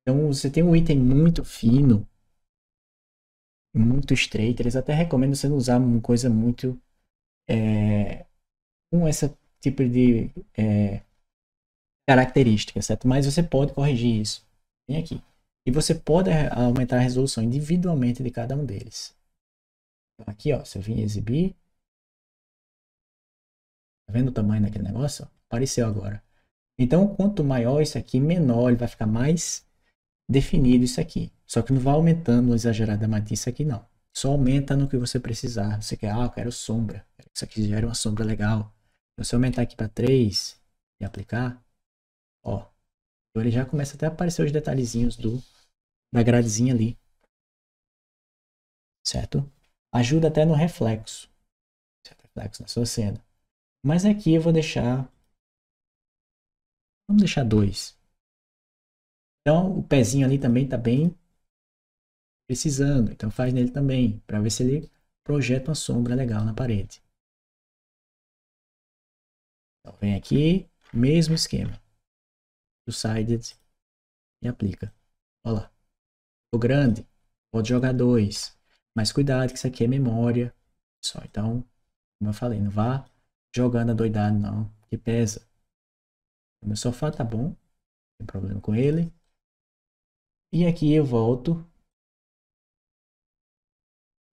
Então, você tem um item muito fino, muito estreito. Eles até recomendam você não usar uma coisa muito... É, com essa tipo de é, característica, certo? Mas você pode corrigir isso. Vem aqui. E você pode é, aumentar a resolução individualmente de cada um deles. Então, aqui, ó, se eu vim exibir, tá vendo o tamanho daquele negócio? Apareceu agora. Então, quanto maior isso aqui, menor ele vai ficar mais definido isso aqui. Só que não vai aumentando exageradamente isso aqui, não. Só aumenta no que você precisar. Você quer, ah, eu quero sombra. Isso aqui gera uma sombra legal. Então, se eu aumentar aqui para 3 e aplicar, ó, então ele já começa até a aparecer os detalhezinhos do, da gradezinha ali. Certo? Ajuda até no reflexo. Certo? Reflexo na sua cena. Mas aqui eu vou deixar... Vamos deixar dois. Então, o pezinho ali também está bem precisando. Então, faz nele também, para ver se ele projeta uma sombra legal na parede. Então, vem aqui, mesmo esquema. Two-sided e aplica. Olha lá. O grande, pode jogar dois. Mas cuidado que isso aqui é memória. Só, então, como eu falei, não vá jogando a doidado não, que pesa. O meu sofá tá bom, não tem problema com ele. E aqui eu volto.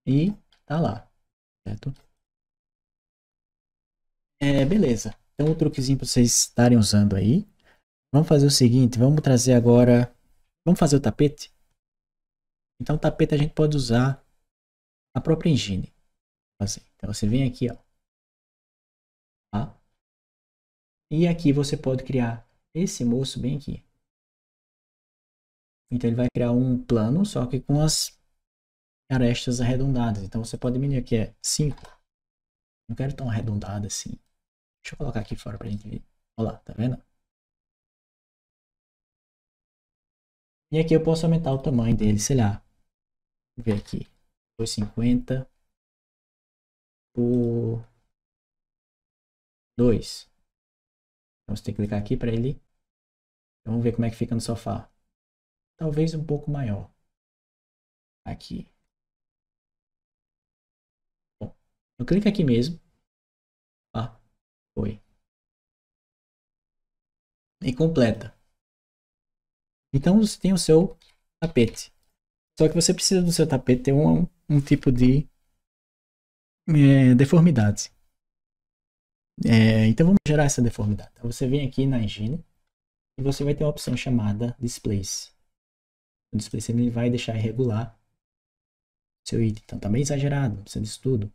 E tá lá, certo? É, beleza. Então, um truquezinho para vocês estarem usando aí. Vamos fazer o seguinte, vamos trazer agora... Vamos fazer o tapete? Então, o tapete a gente pode usar a própria engine. Assim, então, você vem aqui, ó. Tá? E aqui você pode criar esse moço bem aqui. Então, ele vai criar um plano, só que com as arestas arredondadas. Então, você pode diminuir aqui, é 5. Não quero tão arredondado assim. Deixa eu colocar aqui fora pra gente ver. Olha lá, tá vendo? E aqui eu posso aumentar o tamanho dele, sei lá. Vou ver aqui. 250 por 2. Então você tem que clicar aqui para ele. Então, vamos ver como é que fica no sofá. Talvez um pouco maior. Aqui. Bom, eu clico aqui mesmo. Foi. E completa. Então você tem o seu tapete. Só que você precisa do seu tapete ter um, um tipo de é, deformidade. É, então vamos gerar essa deformidade. Então, você vem aqui na engine e você vai ter uma opção chamada Displace. O Displace ele vai deixar irregular seu item. Então tá meio exagerado, precisa disso tudo.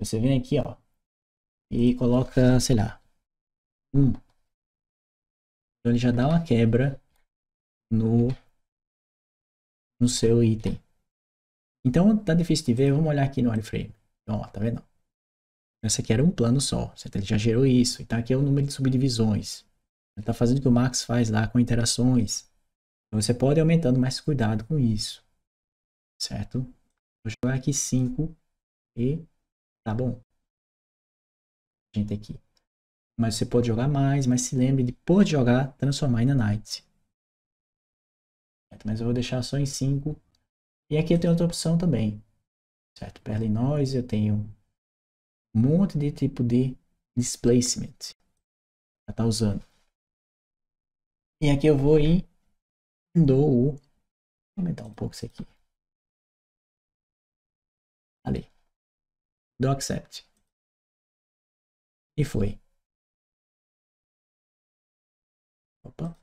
Você vem aqui, ó, e coloca, sei lá, um. Então ele já dá uma quebra no, no seu item. Então tá difícil de ver, vamos olhar aqui no wireframe. Então, ó, tá vendo? Essa aqui era um plano só, certo? Ele já gerou isso. Então aqui é o número de subdivisões. Ele tá fazendo o que o Max faz lá com interações. Então você pode ir aumentando, mais cuidado com isso. Certo? Vou jogar aqui 5 e tá bom gente aqui. Mas você pode jogar mais, mas se lembre de, por jogar, transformar em Nanite. Mas eu vou deixar só em 5. E aqui eu tenho outra opção também. Certo? Noise. eu tenho um monte de tipo de displacement. Já tá usando. E aqui eu vou ir dou o... Vou aumentar um pouco isso aqui. Ali. Do accept. E foi. Opa.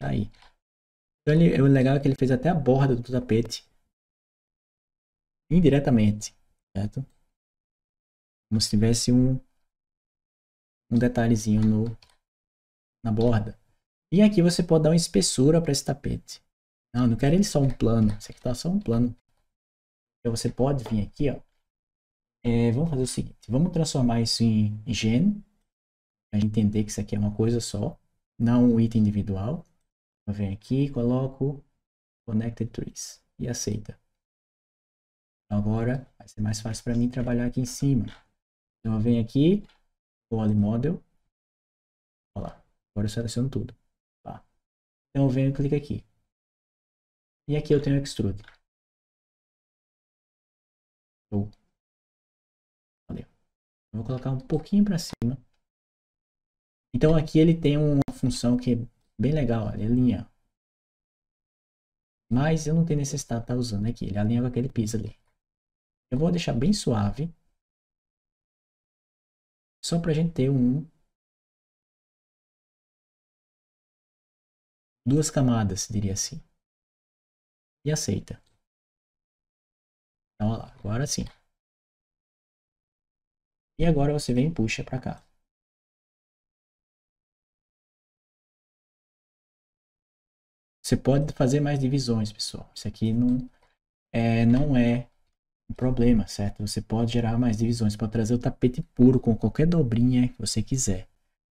Aí. Ele, o legal é que ele fez até a borda do tapete. Indiretamente. Certo? Como se tivesse um, um detalhezinho no, na borda. E aqui você pode dar uma espessura para esse tapete. Não, não quero ele só um plano. Isso aqui tá só um plano. Então você pode vir aqui, ó. É, vamos fazer o seguinte, vamos transformar isso em gene, para entender que isso aqui é uma coisa só, não um item individual. Eu venho aqui, coloco Connected Trees e aceita. Agora vai ser mais fácil para mim trabalhar aqui em cima. Então eu venho aqui, Poly Model, olha lá, agora eu seleciono tudo. Tá. Então eu venho e clico aqui. E aqui eu tenho Extrude. Show. Vou colocar um pouquinho para cima. Então aqui ele tem uma função que é bem legal, olha, alinha Mas eu não tenho necessidade de estar tá usando aqui, ele alinha com aquele piso ali. Eu vou deixar bem suave. Só para a gente ter um... Duas camadas, diria assim. E aceita. Então, olha lá, agora sim. E agora você vem e puxa para cá. Você pode fazer mais divisões, pessoal. Isso aqui não é, não é um problema, certo? Você pode gerar mais divisões. Você pode trazer o tapete puro com qualquer dobrinha que você quiser.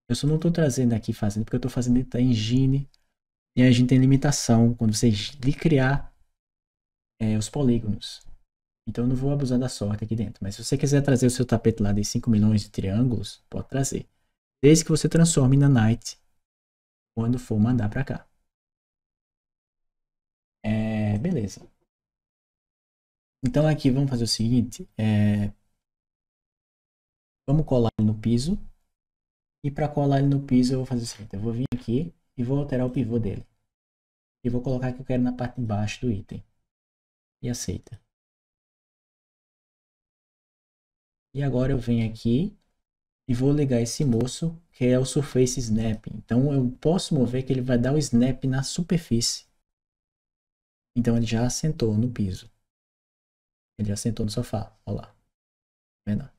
Eu só não estou trazendo aqui fazendo, porque eu estou fazendo em engine. E a gente tem limitação quando você de criar é, os polígonos. Então eu não vou abusar da sorte aqui dentro. Mas se você quiser trazer o seu tapete lá de 5 milhões de triângulos, pode trazer. Desde que você transforme na Night quando for mandar para cá. É, beleza. Então aqui vamos fazer o seguinte. É, vamos colar ele no piso. E para colar ele no piso eu vou fazer o seguinte. Eu vou vir aqui e vou alterar o pivô dele. E vou colocar que eu quero na parte de baixo do item. E aceita. E agora eu venho aqui e vou ligar esse moço, que é o Surface Snap. Então eu posso mover que ele vai dar o snap na superfície. Então ele já assentou no piso. Ele já sentou no sofá, olha lá. Tá vendo?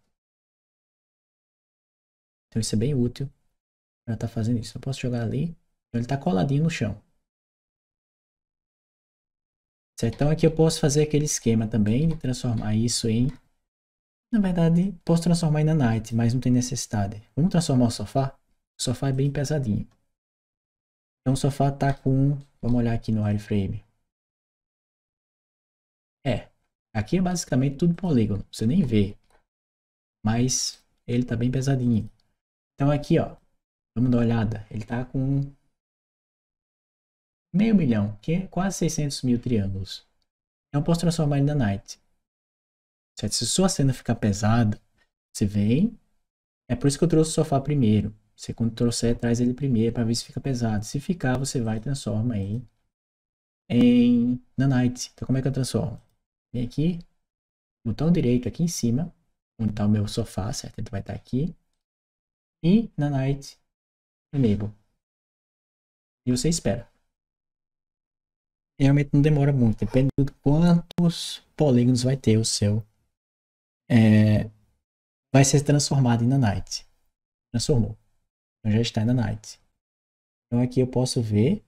Então isso é bem útil para estar tá fazendo isso. Eu posso jogar ali, então ele está coladinho no chão. Certo? Então aqui eu posso fazer aquele esquema também de transformar isso em na verdade, posso transformar em night, mas não tem necessidade. Vamos transformar o sofá? O sofá é bem pesadinho. Então o sofá tá com... Vamos olhar aqui no wireframe. É. Aqui é basicamente tudo polígono. Você nem vê. Mas ele tá bem pesadinho. Então aqui, ó. Vamos dar uma olhada. Ele tá com... Meio milhão, que é quase 600 mil triângulos. Então posso transformar em night. Certo? Se sua cena ficar pesada, você vem. É por isso que eu trouxe o sofá primeiro. Você quando trouxer, traz ele primeiro para ver se fica pesado. Se ficar, você vai e transforma aí em nanite. Então como é que eu transformo? Vem aqui, botão direito aqui em cima, onde tá o meu sofá, certo? Ele vai estar tá aqui. E nanite enable. E você espera. Realmente não demora muito, depende de quantos polígonos vai ter o seu é, vai ser transformado em nanite. Transformou. Então já está em nanite. Então aqui eu posso ver.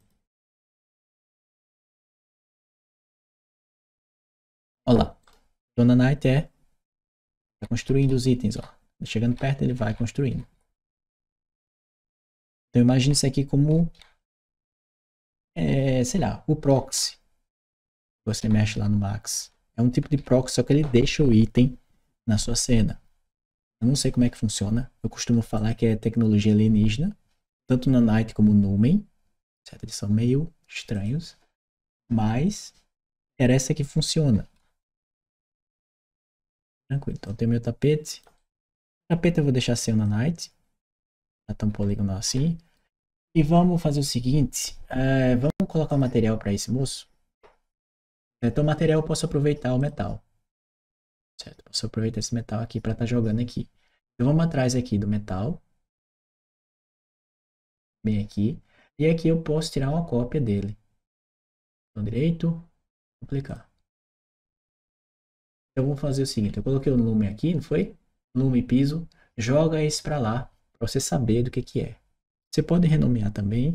Olha lá. Então nanite é tá construindo os itens. Ó. Tá chegando perto ele vai construindo. Então imagine isso aqui como, é, sei lá, o proxy. Você mexe lá no max. É um tipo de proxy, só que ele deixa o item na sua cena. Eu não sei como é que funciona. Eu costumo falar que é tecnologia alienígena, tanto na Night como no Numen. Certo? Eles são meio estranhos, mas era essa que funciona. Tranquilo. Então tem meu tapete. O tapete eu vou deixar sem na Night. Já tá tão poligonal assim. E vamos fazer o seguinte: é, vamos colocar o material para esse moço. Então, o material eu posso aproveitar o metal. Certo? Posso aproveitar esse metal aqui para estar tá jogando aqui. Então vamos atrás aqui do metal. Bem aqui. E aqui eu posso tirar uma cópia dele. Então direito, duplicar. Eu vou então, fazer o seguinte, eu coloquei o lume aqui, não foi? Lume piso, joga esse para lá para você saber do que que é. Você pode renomear também,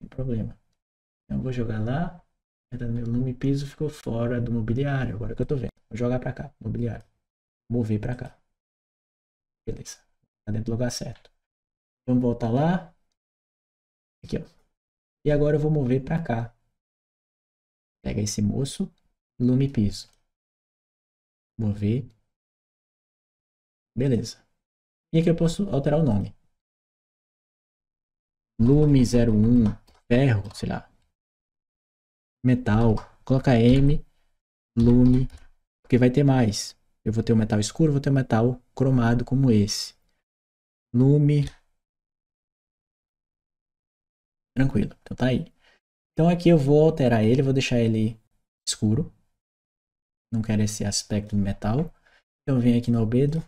não tem problema. Então, eu vou jogar lá, meu lume piso ficou fora do mobiliário. Agora que eu tô vendo. Vou jogar pra cá. Mobiliário. Mover pra cá. Beleza. Tá dentro do lugar certo. Vamos voltar lá. Aqui, ó. E agora eu vou mover pra cá. Pega esse moço. Lume piso. Mover. Beleza. E aqui eu posso alterar o nome. Lume 01 ferro, sei lá metal, coloca M, lume, porque vai ter mais. Eu vou ter um metal escuro, vou ter um metal cromado como esse. Lume. Tranquilo, então tá aí. Então aqui eu vou alterar ele, vou deixar ele escuro. Não quero esse aspecto de metal. Então vem aqui no albedo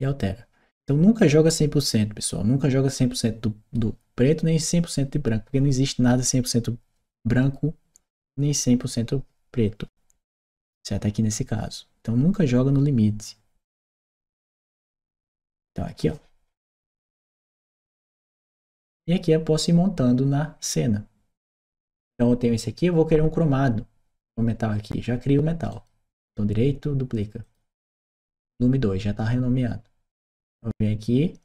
e altera. Então nunca joga 100%, pessoal. Nunca joga 100% do, do, preto nem 100% de branco, porque não existe nada 100% branco nem 100% preto. Certo aqui nesse caso. Então nunca joga no limite. Então aqui, ó. E aqui eu posso ir montando na cena. Então eu tenho esse aqui, eu vou querer um cromado. O metal aqui, já crio o metal. Então direito, duplica. Lume 2, já está renomeado. Então, eu venho aqui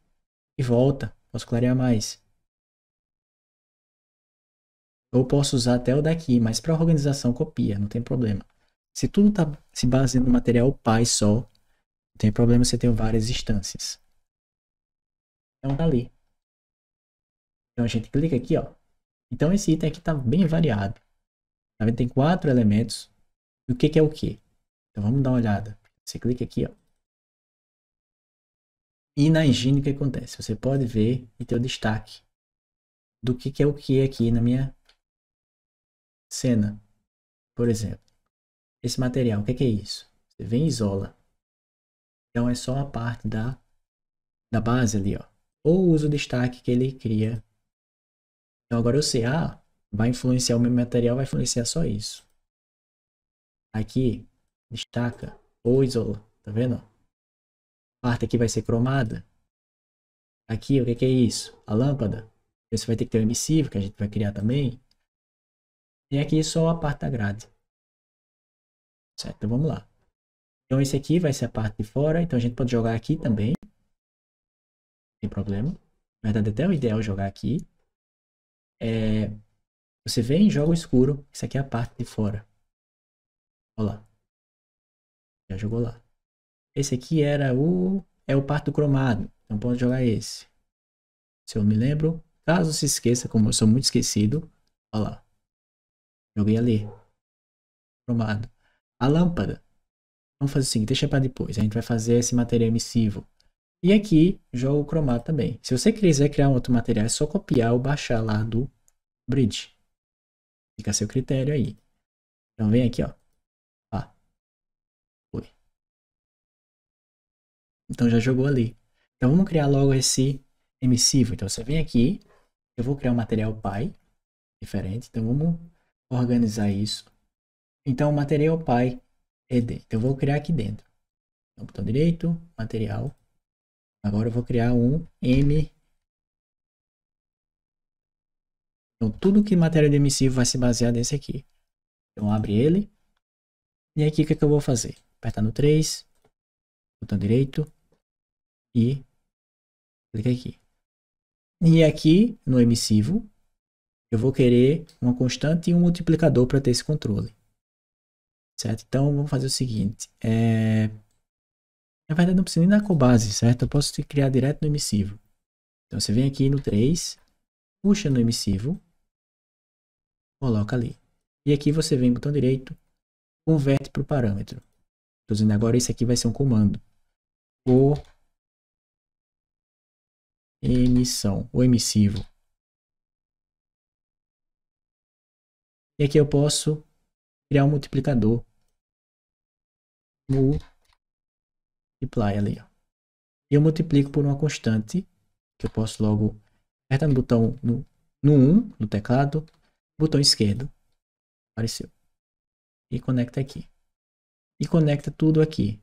e volta. Posso clarear mais. Eu posso usar até o daqui, mas para organização copia, não tem problema. Se tudo está se baseando no material pai só, não tem problema você ter várias instâncias. Então tá ali. Então a gente clica aqui, ó. Então esse item aqui está bem variado. Tá vendo? Tem quatro elementos. E o que que é o que? Então vamos dar uma olhada. Você clica aqui, ó. E na engine o que acontece? Você pode ver e ter o destaque do que que é o que aqui na minha cena, por exemplo. Esse material, o que é, que é isso? Você vem e isola. Então é só a parte da, da base ali, ó. Ou usa o destaque que ele cria. Então agora eu sei, ah, vai influenciar o meu material, vai influenciar só isso. Aqui, destaca ou isola, tá vendo? A parte aqui vai ser cromada. Aqui, o que é, que é isso? A lâmpada. Você vai ter que ter o emissivo, que a gente vai criar também. E aqui é só a parte da grade. Certo, então vamos lá. Então esse aqui vai ser a parte de fora, então a gente pode jogar aqui também. Não tem problema. Na verdade, até o ideal é jogar aqui. É... Você vem e joga o escuro. Isso aqui é a parte de fora. Olha lá. Já jogou lá. Esse aqui era o... É o parte cromado. Então pode jogar esse. Se eu me lembro. Caso se esqueça, como eu sou muito esquecido. Olha lá. Joguei ali. cromado A lâmpada. Vamos fazer o seguinte, deixa para depois. A gente vai fazer esse material emissivo. E aqui, jogo o cromado também. Se você quiser criar um outro material, é só copiar ou baixar lá do bridge. Fica a seu critério aí. Então, vem aqui, ó. Ah, foi. Então, já jogou ali. Então, vamos criar logo esse emissivo. Então, você vem aqui. Eu vou criar um material pai diferente. Então, vamos organizar isso. Então, material pai é Então, eu vou criar aqui dentro. botão direito, material. Agora eu vou criar um M. Então, tudo que matéria de emissivo vai se basear nesse aqui. Então, abre ele. E aqui, o que, é que eu vou fazer? Apertar no 3, botão direito e clica aqui. E aqui, no emissivo, eu vou querer uma constante e um multiplicador para ter esse controle. Certo? Então, vamos fazer o seguinte. É... Na verdade, não precisa nem dar cobase, certo? Eu posso criar direto no emissivo. Então, você vem aqui no 3, puxa no emissivo, coloca ali. E aqui você vem, botão direito, converte para o parâmetro. Estou dizendo agora, isso aqui vai ser um comando. O emissão, o emissivo. E aqui eu posso criar um multiplicador. Multiply ali, ó. E eu multiplico por uma constante, que eu posso logo apertando no botão no, no 1 do teclado, botão esquerdo, apareceu. E conecta aqui. E conecta tudo aqui.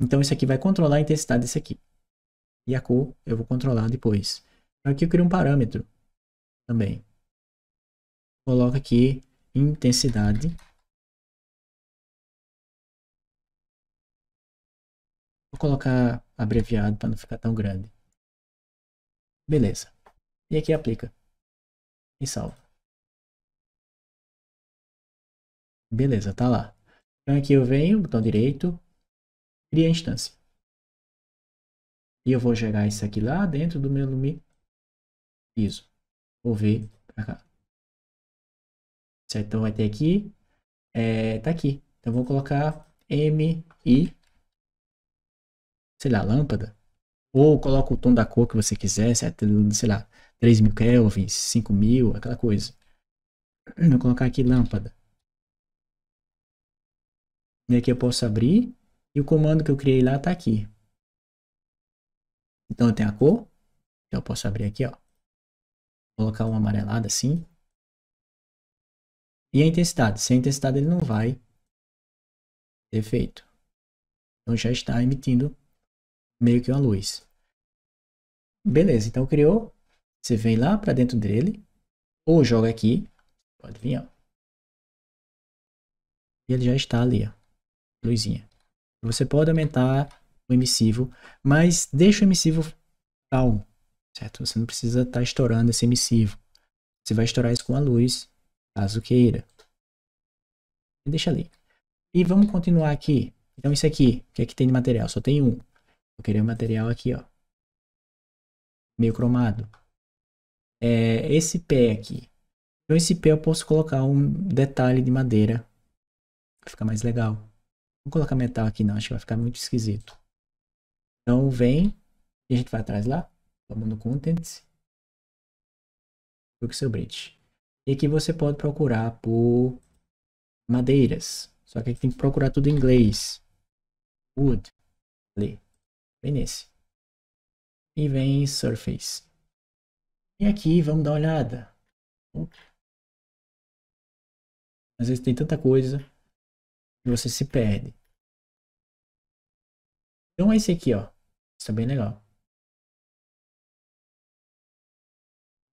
Então, isso aqui vai controlar a intensidade desse aqui. E a cor eu vou controlar depois. Então, aqui eu crio um parâmetro também coloca aqui intensidade. Vou colocar abreviado para não ficar tão grande. Beleza. E aqui aplica. E salva. Beleza, tá lá. Então aqui eu venho, botão direito, cria instância. E eu vou gerar isso aqui lá dentro do meu Isso. Vou ver pra cá certo? Então vai ter aqui, é, tá aqui. Então vou colocar M e, sei lá, lâmpada. Ou coloca o tom da cor que você quiser, certo? sei lá, 3000 kelvins, 5000, aquela coisa. Vou colocar aqui lâmpada. E aqui eu posso abrir e o comando que eu criei lá tá aqui. Então eu tenho a cor, então, eu posso abrir aqui, ó. colocar uma amarelada assim. E a intensidade. Sem intensidade ele não vai ter feito. Então já está emitindo meio que uma luz. Beleza, então criou. Você vem lá para dentro dele. Ou joga aqui. Pode vir, ó. E ele já está ali, ó. Luzinha. Você pode aumentar o emissivo, mas deixa o emissivo tal, certo? Você não precisa estar tá estourando esse emissivo. Você vai estourar isso com a luz caso queira. Deixa ali. E vamos continuar aqui. Então, isso aqui, o que é que tem de material? Só tem um. Vou querer um material aqui, ó. Meio cromado. É esse pé aqui. Então, esse pé eu posso colocar um detalhe de madeira. Vai ficar mais legal. vou colocar metal aqui não, acho que vai ficar muito esquisito. Então, vem. E a gente vai atrás lá. Vamos no Contents. Clique seu bridge. E aqui você pode procurar por madeiras. Só que aqui tem que procurar tudo em inglês. Wood. Lê. Vem nesse. E vem Surface. E aqui, vamos dar uma olhada. Às vezes tem tanta coisa que você se perde. Então é esse aqui, ó. Isso é bem legal.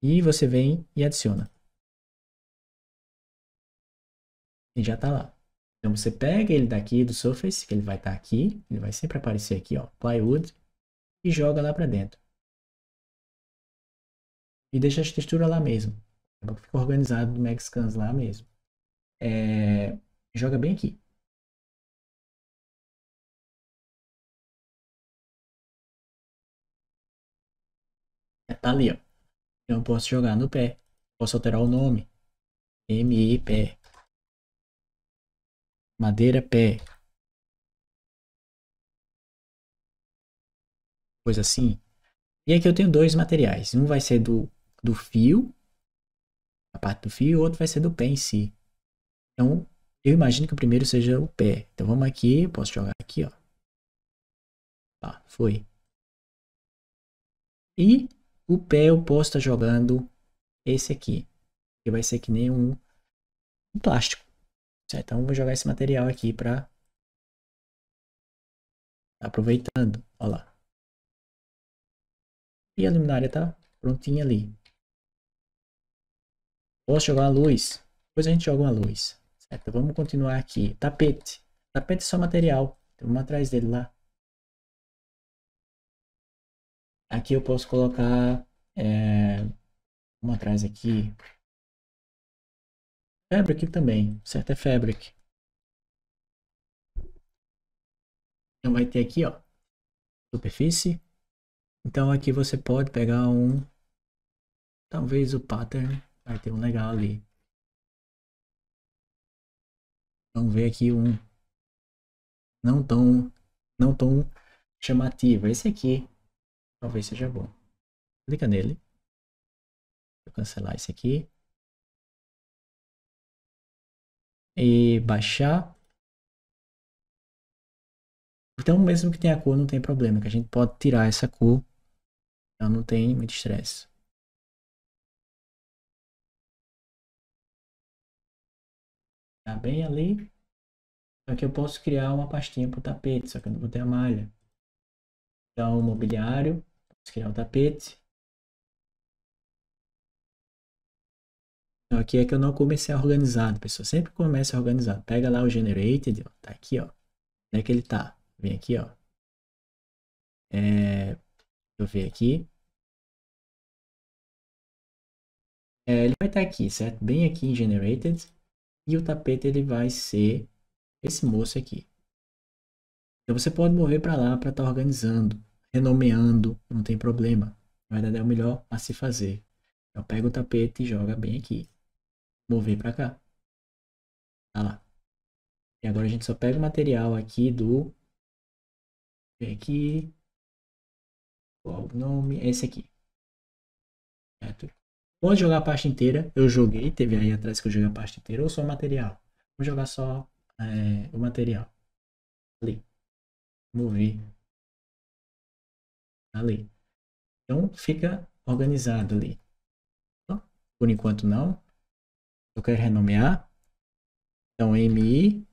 E você vem e adiciona. e já está lá. Então você pega ele daqui do Surface, que ele vai estar tá aqui, ele vai sempre aparecer aqui, ó, plywood, e joga lá para dentro. E deixa as texturas lá mesmo. É fica organizado do Mexicans lá mesmo. É, joga bem aqui. É, tá ali, ó. Então, eu posso jogar no pé. Posso alterar o nome. MI pé madeira, pé. Coisa assim. E aqui eu tenho dois materiais. Um vai ser do, do fio, a parte do fio, e o outro vai ser do pé em si. Então, eu imagino que o primeiro seja o pé. Então, vamos aqui, posso jogar aqui, ó. Tá, foi. E o pé eu posso estar tá jogando esse aqui. Que vai ser que nem um, um plástico. Certo? Então, vou jogar esse material aqui para... Tá aproveitando, olha lá. E a luminária tá prontinha ali. Posso jogar uma luz? Depois a gente joga uma luz. Certo? Vamos continuar aqui. Tapete. Tapete é só material. Então, vamos atrás dele lá. Aqui eu posso colocar... É, vamos atrás aqui. Fabric também. certo é Fabric. Então vai ter aqui, ó, superfície. Então aqui você pode pegar um, talvez o pattern, vai ter um legal ali. Vamos ver aqui um não tão, não tão chamativo. Esse aqui talvez seja bom. Clica nele. Vou cancelar esse aqui. e baixar. Então, mesmo que tenha cor, não tem problema, que a gente pode tirar essa cor. Então, não tem muito estresse. Tá bem ali. Só que eu posso criar uma pastinha para o tapete, só que eu não vou ter a malha. Então, mobiliário, posso criar o tapete. Aqui é que eu não comecei organizado, né, pessoal. Sempre comece organizado. Pega lá o generated, ó, tá aqui, ó. Onde é que ele tá? Vem aqui, ó. É, deixa eu ver aqui. É, ele vai estar tá aqui, certo? Bem aqui em generated. E o tapete ele vai ser esse moço aqui. Então você pode mover para lá para estar tá organizando, renomeando, não tem problema. Na verdade é o melhor a se fazer. Então pega o tapete e joga bem aqui mover para cá. Tá lá. E agora a gente só pega o material aqui do... Vem aqui. Qual o nome? É esse aqui. Certo? Pode jogar a parte inteira. Eu joguei, teve aí atrás que eu joguei a parte inteira. Ou só o material. Vou jogar só é, o material. Ali. Mover. Ali. Então fica organizado ali. Então, por enquanto não eu quero renomear. Então, MI.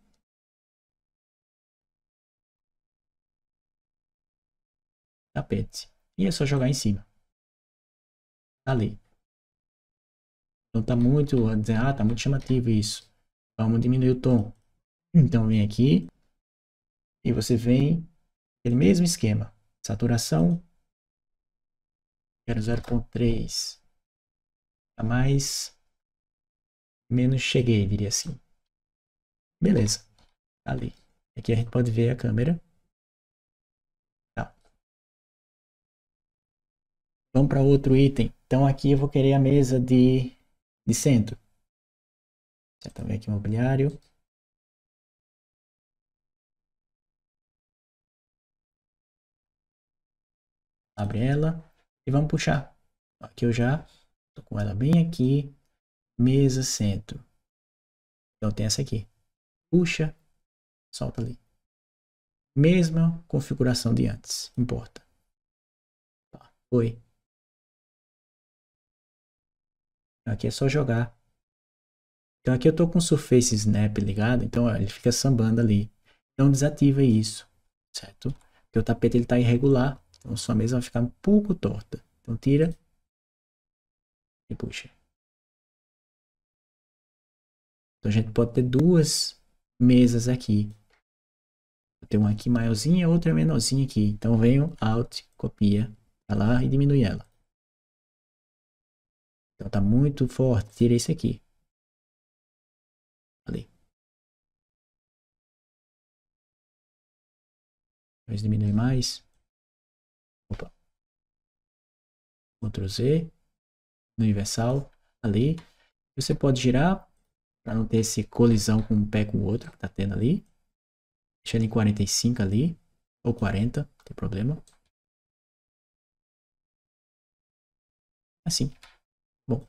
Tapete. E é só jogar em cima. Tá ali. Então tá muito, ah, tá muito chamativo isso. Vamos diminuir o tom. Então vem aqui e você vem aquele mesmo esquema. Saturação. Quero 0.3. A tá mais menos cheguei, diria assim. Beleza, ali. Aqui a gente pode ver a câmera. Tá. Vamos para outro item. Então aqui eu vou querer a mesa de, de centro. Já tá também aqui o mobiliário. Abre ela e vamos puxar. Aqui eu já estou com ela bem aqui mesa, centro. Então tem essa aqui. Puxa, solta ali. Mesma configuração de antes, importa. Tá, foi. Então, aqui é só jogar. Então aqui eu tô com o Surface Snap ligado, então ó, ele fica sambando ali. Então desativa isso, certo? Porque o tapete ele tá irregular, então sua mesa vai ficar um pouco torta. Então tira e puxa. Então a gente pode ter duas mesas aqui. Tem uma aqui maiorzinha, outra menorzinha aqui. Então venho, Alt, copia tá lá e diminui ela. Então tá muito forte, tira esse aqui. Ali. Vamos diminuir mais. Opa. Ctrl Z. Universal. Ali. Você pode girar para não ter esse colisão com um pé com o outro que tá tendo ali. Deixa ele em 45 ali, ou 40, não tem problema. Assim. Bom.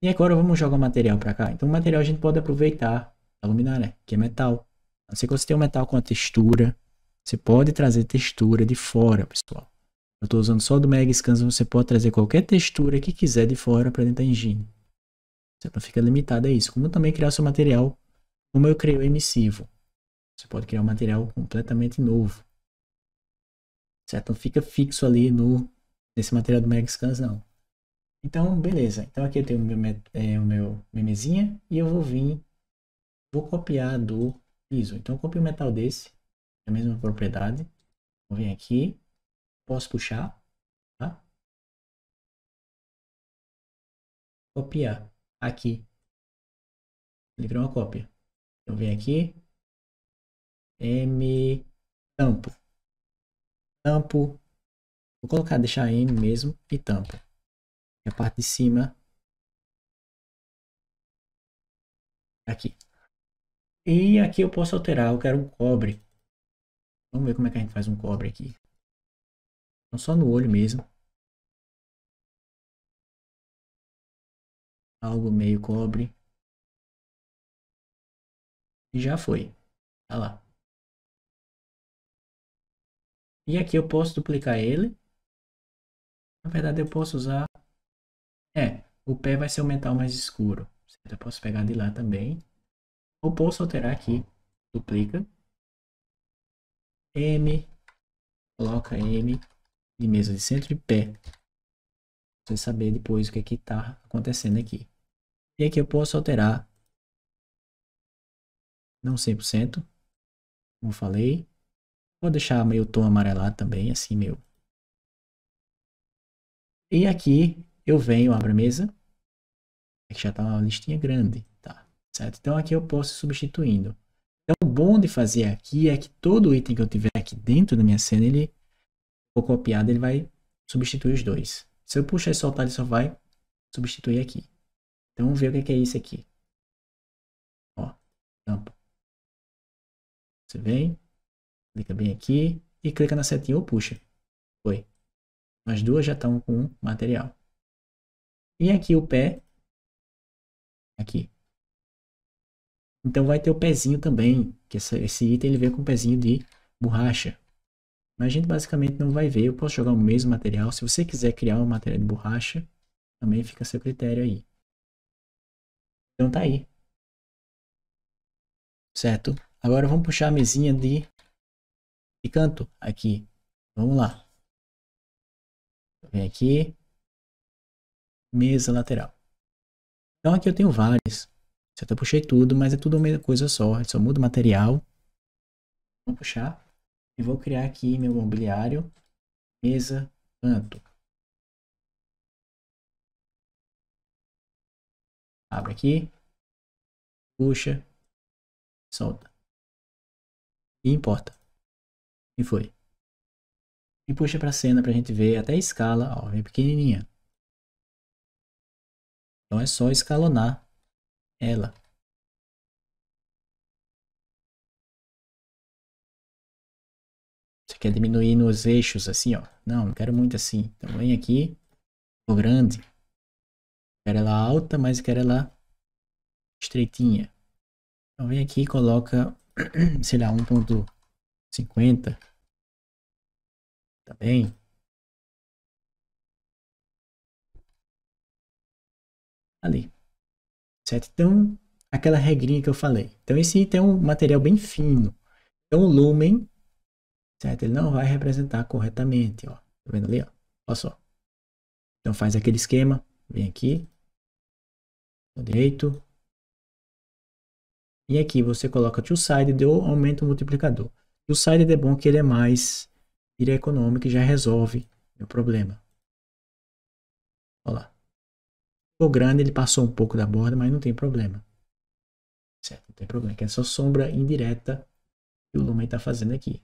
E agora vamos jogar o material para cá. Então o material a gente pode aproveitar a luminária, né? que é metal. A não ser que você tenha um metal com a textura. Você pode trazer textura de fora, pessoal. Eu estou usando só do Mega Scans, você pode trazer qualquer textura que quiser de fora para dentro da engine. Você não fica limitado a isso. Como também criar seu material, como eu criei o emissivo. Você pode criar um material completamente novo. Certo? Não fica fixo ali no, nesse material do Megascans, não. Então, beleza. Então aqui eu tenho o meu, é, o meu memezinha e eu vou vir, vou copiar do ISO. Então eu copio o metal desse, a mesma propriedade. Vou vir aqui, posso puxar, tá? Copiar aqui. Ele criou uma cópia. Então vem aqui. M tampo. Tampo. Vou colocar, deixar M mesmo e tampo. E a parte de cima. Aqui. E aqui eu posso alterar, eu quero um cobre. Vamos ver como é que a gente faz um cobre aqui. Então, só no olho mesmo. algo meio cobre. E já foi. Tá lá. E aqui eu posso duplicar ele. Na verdade eu posso usar... É, o pé vai ser o metal mais escuro. Eu posso pegar de lá também. Ou posso alterar aqui. Duplica. M. Coloca M de mesa de centro e pé. Pra você saber depois o que é que tá acontecendo aqui. E aqui eu posso alterar. Não 100%. Como falei. Vou deixar meio tom amarelado também, assim, meu. E aqui eu venho, abro a mesa. Aqui já está uma listinha grande, tá? Certo? Então aqui eu posso ir substituindo. Então o bom de fazer aqui é que todo item que eu tiver aqui dentro da minha cena, ele for copiado, ele vai substituir os dois. Se eu puxar e soltar, ele só vai substituir aqui. Então, vamos ver o é que é isso aqui. Ó, tampa. Você vem, clica bem aqui e clica na setinha ou puxa. Foi. As duas já estão com material. E aqui o pé. Aqui. Então vai ter o pezinho também, que essa, esse item ele vem com um pezinho de borracha. Mas a gente basicamente não vai ver, eu posso jogar o mesmo material. Se você quiser criar um material de borracha, também fica a seu critério aí. Então tá aí. Certo? Agora vamos puxar a mesinha de, de canto aqui. Vamos lá. Vem aqui. Mesa lateral. Então aqui eu tenho vários. Eu até puxei tudo, mas é tudo uma coisa só. Eu só muda o material. Vamos puxar. E vou criar aqui meu mobiliário. Mesa, canto. Abre aqui. Puxa. Solta. E importa. E foi. E puxa para a cena para a gente ver até a escala. Ó, bem pequenininha. Então é só escalonar ela. Você quer diminuir nos eixos assim, ó. Não, não quero muito assim. Então vem aqui. o grande quero ela alta, mas quero ela estreitinha. Então vem aqui e coloca, sei lá, 1.50. Tá bem? Ali. Certo? Então, aquela regrinha que eu falei. Então esse item é um material bem fino. Então o lumen, certo? Ele não vai representar corretamente, ó. Tá vendo ali, ó? Olha só. Então faz aquele esquema, vem aqui, direito. E aqui você coloca o side deu aumento multiplicador. o side é bom que ele é mais, ele é econômico e já resolve meu problema. Olha lá. O grande, ele passou um pouco da borda, mas não tem problema. Certo, não tem problema, que é só sombra indireta que o Lumen está fazendo aqui.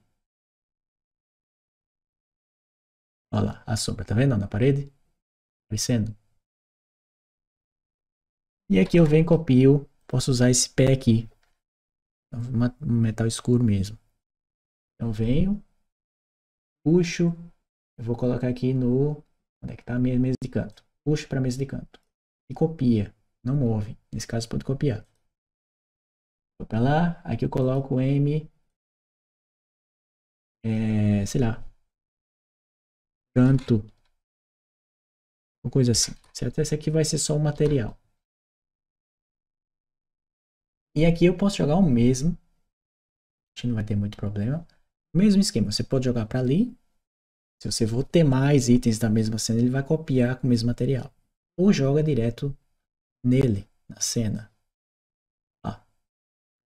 Olha lá, a sombra, tá vendo na parede? Aparecendo. Tá e aqui eu venho e copio, posso usar esse pé aqui. Então, um metal escuro mesmo. Então venho, puxo, eu vou colocar aqui no... Onde é que tá a minha mesa de canto? Puxo para mesa de canto. E copia, não move. Nesse caso pode copiar. Vou para lá, aqui eu coloco M... É, sei lá. Canto. Uma coisa assim. Certo? Esse aqui vai ser só o um material. E aqui eu posso jogar o mesmo. a gente não vai ter muito problema. O mesmo esquema, você pode jogar para ali. Se você for ter mais itens da mesma cena, ele vai copiar com o mesmo material. Ou joga direto nele, na cena. Ó,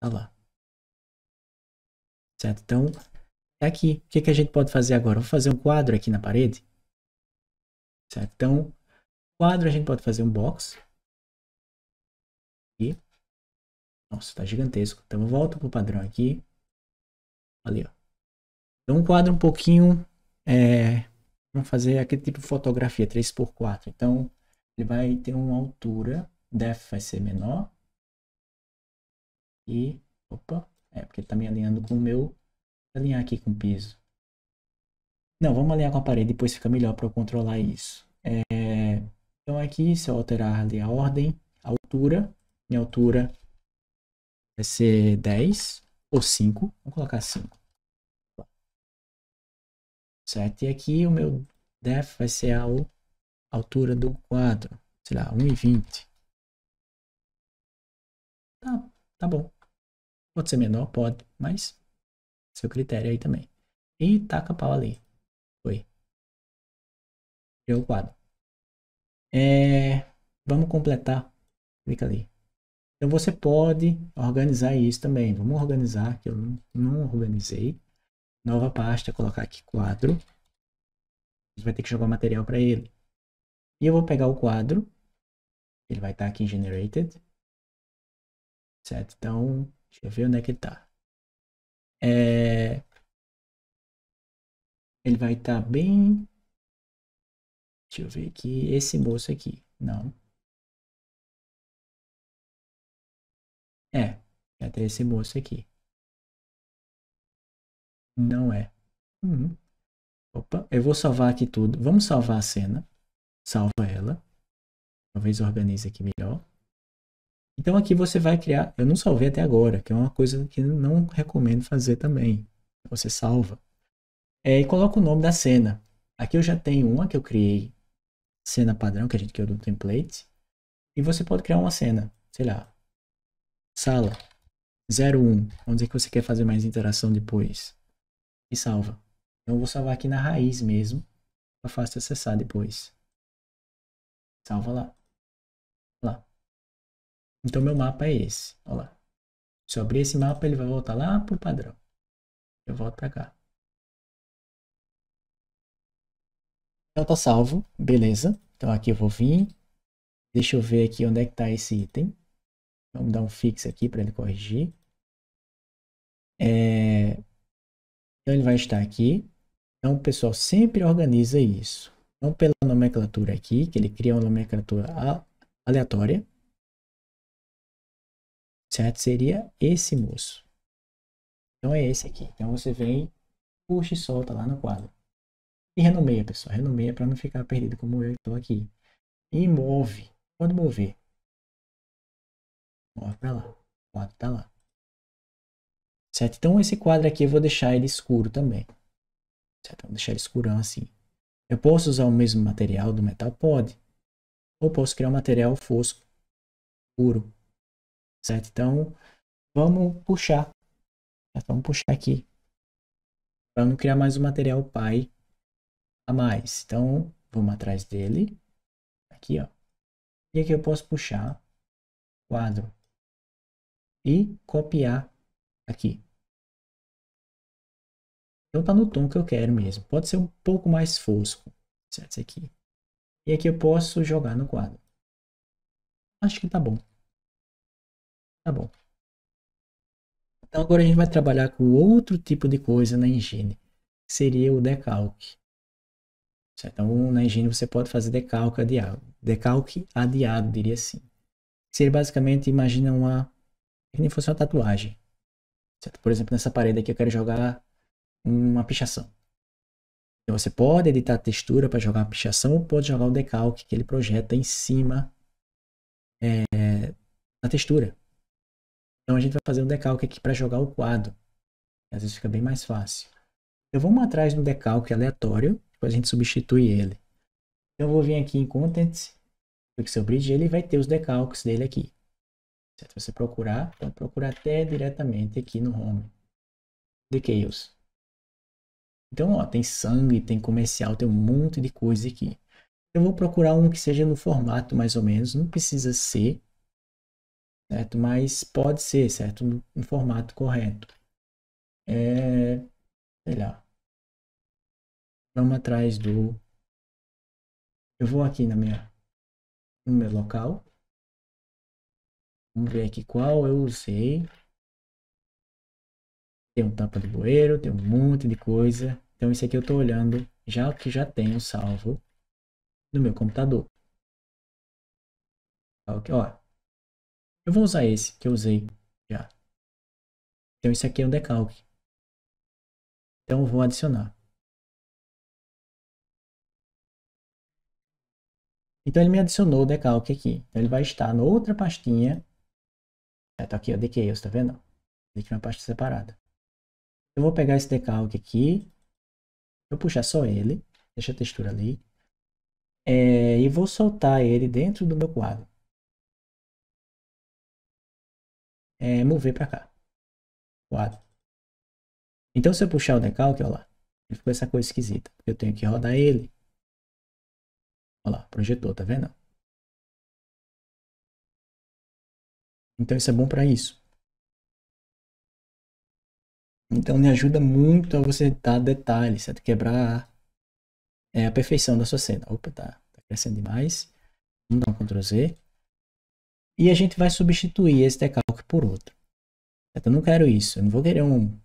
tá lá. Certo? Então, é aqui. O que, que a gente pode fazer agora? Vou fazer um quadro aqui na parede. Certo? Então, quadro a gente pode fazer um box. Nossa, está gigantesco. Então volto pro padrão aqui. Ali, ó. Então um quadro um pouquinho... É, vamos fazer aquele tipo de fotografia, 3x4. Então ele vai ter uma altura, def vai ser menor. E, opa, é porque ele está me alinhando com o meu... Vou alinhar aqui com o piso. Não, vamos alinhar com a parede, depois fica melhor para eu controlar isso. É, então aqui, se eu alterar ali a ordem, a altura, minha altura Vai ser 10 ou 5. Vamos colocar 5. Certo? E aqui o meu def vai ser a altura do quadro. Sei lá, 1,20. Tá, tá bom. Pode ser menor, pode, mas seu critério aí também. E taca pau ali. Foi. Criou o quadro. É, vamos completar. Clica ali. Então você pode organizar isso também. Vamos organizar, que eu não, organizei. Nova pasta, colocar aqui quadro. A gente vai ter que jogar material para ele. E eu vou pegar o quadro. Ele vai estar tá aqui em Generated. Certo? Então, deixa eu ver onde é que ele está. É... Ele vai estar tá bem... Deixa eu ver aqui. Esse moço aqui. Não. É, é até esse moço aqui. Não é. Uhum. Opa, eu vou salvar aqui tudo. Vamos salvar a cena. Salva ela. Talvez organize aqui melhor. Então aqui você vai criar, eu não salvei até agora, que é uma coisa que não recomendo fazer também. Você salva. É, e coloca o nome da cena. Aqui eu já tenho uma que eu criei, cena padrão, que a gente criou do template. E você pode criar uma cena, sei lá, Sala 01, onde é que você quer fazer mais interação depois? E salva. Então eu vou salvar aqui na raiz mesmo, para fácil acessar depois. Salva lá. Lá. Então meu mapa é esse, olha lá. Se eu abrir esse mapa, ele vai voltar lá pro padrão. Eu volto para cá. Então tá salvo, beleza. Então aqui eu vou vir. Deixa eu ver aqui onde é que tá esse item. Vamos dar um fix aqui para ele corrigir. É... Então, ele vai estar aqui. Então, o pessoal sempre organiza isso. Então, pela nomenclatura aqui, que ele cria uma nomenclatura aleatória. Certo? Seria esse moço. Então, é esse aqui. Então, você vem, puxa e solta lá no quadro. E renomeia, pessoal. Renomeia para não ficar perdido como eu estou aqui. E move. Pode mover. Move para lá. O quadro tá lá. Certo? Então esse quadro aqui eu vou deixar ele escuro também. Certo? Vou deixar ele escurão assim. Eu posso usar o mesmo material do metal? Pode. Ou posso criar um material fosco, puro. Certo? Então, vamos puxar. Certo? Vamos puxar aqui. Para não criar mais um material pai a mais. Então, vamos atrás dele. Aqui, ó. E aqui eu posso puxar quadro e copiar aqui. Então tá no tom que eu quero mesmo. Pode ser um pouco mais fosco, certo? Esse aqui. E aqui eu posso jogar no quadro. Acho que tá bom. Tá bom. Então agora a gente vai trabalhar com outro tipo de coisa na engine. Que seria o decalque. Certo? Então na engine você pode fazer decalque adiado. Decalque adiado, diria assim. Seria basicamente, imagina uma que nem fosse uma tatuagem. Certo? Por exemplo, nessa parede aqui eu quero jogar uma pichação. Então você pode editar a textura para jogar a pichação ou pode jogar o decalque que ele projeta em cima é, da textura. Então a gente vai fazer um decalque aqui para jogar o quadro. Às vezes fica bem mais fácil. Eu então, vou atrás do decalque aleatório, depois a gente substitui ele. Então eu vou vir aqui em Contents, Pixel Bridge, ele vai ter os decalques dele aqui certo? Você procurar, pode procurar até diretamente aqui no home. The Chaos. Então, ó, tem sangue, tem comercial, tem um monte de coisa aqui. Eu vou procurar um que seja no formato mais ou menos, não precisa ser, certo? Mas pode ser, certo? No, no formato correto. É, sei lá. Vamos atrás do... Eu vou aqui na minha, no meu local, Vamos ver aqui qual eu usei. Tem um tapa de bueiro, tem um monte de coisa. Então esse aqui eu estou olhando já que já tenho salvo no meu computador. Ok, ó. Eu vou usar esse que eu usei já. Então esse aqui é o decalque. Então eu vou adicionar. Então ele me adicionou o decalque aqui. Então, ele vai estar na outra pastinha é, tá aqui, ó, decals, tá vendo? Ele tinha uma pasta separada. Eu vou pegar esse decalque aqui, vou puxar só ele, deixa a textura ali, é, e vou soltar ele dentro do meu quadro. É, mover para cá. Quadro. Então, se eu puxar o decalque, olha lá, ele ficou essa coisa esquisita. Eu tenho que rodar ele. Olha lá, projetou, tá vendo? Então isso é bom para isso. Então me ajuda muito a você dar detalhes, certo? Quebrar é, a perfeição da sua cena. Opa, tá, tá crescendo demais. Vamos dar um Ctrl Z. E a gente vai substituir esse decalque por outro. Certo? Eu não quero isso. Eu não vou querer um.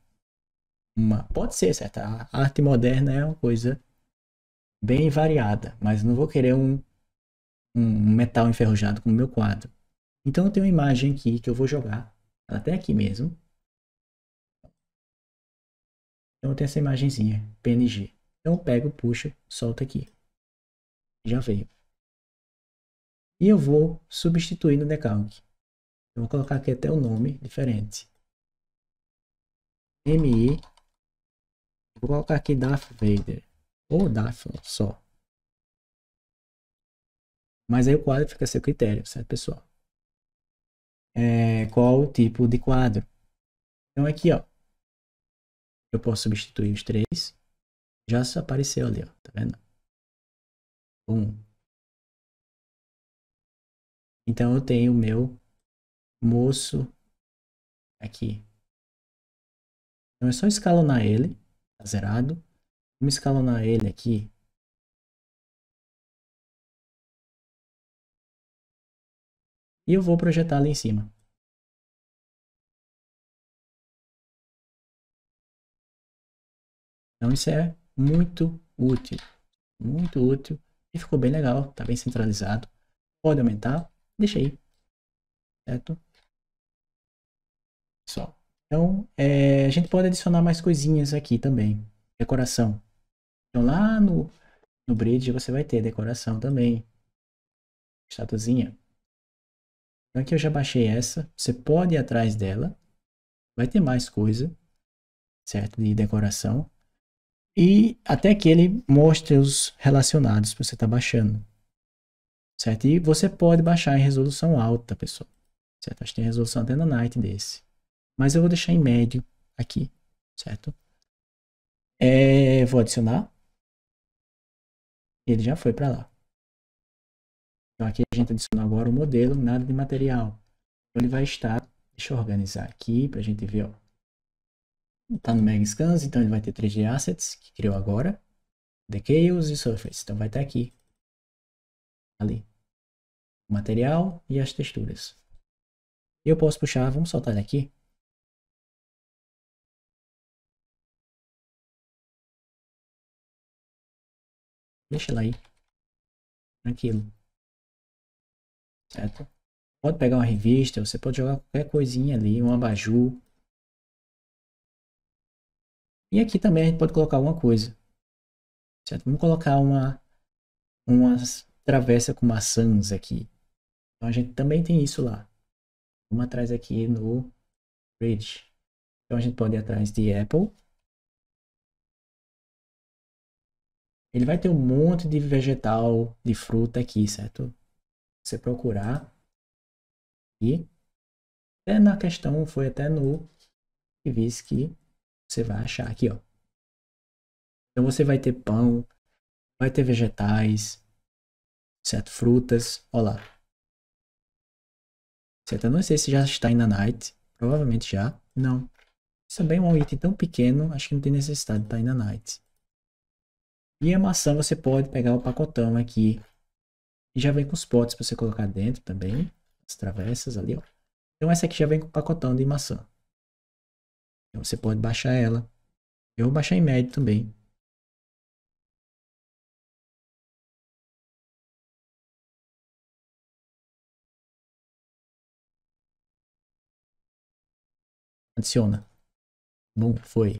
Uma... Pode ser, certo? A arte moderna é uma coisa bem variada, mas não vou querer um, um metal enferrujado com o meu quadro. Então eu tenho uma imagem aqui que eu vou jogar, ela até aqui mesmo. Então eu tenho essa imagenzinha, PNG. Então eu pego, puxo, solto aqui. Já veio. E eu vou substituir no decalque. Eu vou colocar aqui até o um nome diferente. MI. Vou colocar aqui Darth Vader. Ou Darth só. Mas aí o quadro fica a seu critério, certo pessoal? é, qual o tipo de quadro. Então aqui, ó, eu posso substituir os três. Já apareceu ali, ó, tá vendo? Um. Então eu tenho o meu moço aqui. Então é só escalonar ele, tá zerado. Vamos escalonar ele aqui e eu vou projetar ali em cima. Então isso é muito útil, muito útil e ficou bem legal, tá bem centralizado. Pode aumentar, deixa aí, certo? Só. Então, é, a gente pode adicionar mais coisinhas aqui também, decoração. Então lá no, no bridge você vai ter decoração também, estatuzinha. Então aqui eu já baixei essa. Você pode ir atrás dela. Vai ter mais coisa, certo? De decoração. E até que ele mostre os relacionados que você está baixando. Certo? E você pode baixar em resolução alta, pessoal. Certo? Acho que tem resolução até na night desse. Mas eu vou deixar em médio aqui, certo? É, vou adicionar. Ele já foi para lá. Então aqui a gente adiciona agora o modelo, nada de material. Então, ele vai estar, deixa eu organizar aqui para a gente ver, ó. Está no Megascans, então ele vai ter 3D Assets, que criou agora. Decals e Surface, então vai estar aqui. Ali. O material e as texturas. Eu posso puxar, vamos soltar ele aqui. Deixa ele aí. Tranquilo certo? Pode pegar uma revista, você pode jogar qualquer coisinha ali, um abajur. E aqui também a gente pode colocar alguma coisa, certo? Vamos colocar uma, uma travessa com maçãs aqui. Então a gente também tem isso lá. Vamos atrás aqui no Bridge. Então a gente pode ir atrás de Apple. Ele vai ter um monte de vegetal, de fruta aqui, certo? você procurar. E até na questão foi até no e diz que você vai achar aqui, ó. Então você vai ter pão, vai ter vegetais, certo? Frutas, olá lá. Certo? Eu não sei se já está em Nanite, provavelmente já, não. Isso também é um item tão pequeno, acho que não tem necessidade de estar em Nanite. E a maçã você pode pegar o pacotão aqui já vem com os potes para você colocar dentro também. As travessas ali, ó. Então essa aqui já vem com o pacotão de maçã. Então você pode baixar ela. Eu vou baixar em médio também. Adiciona. Bom, foi.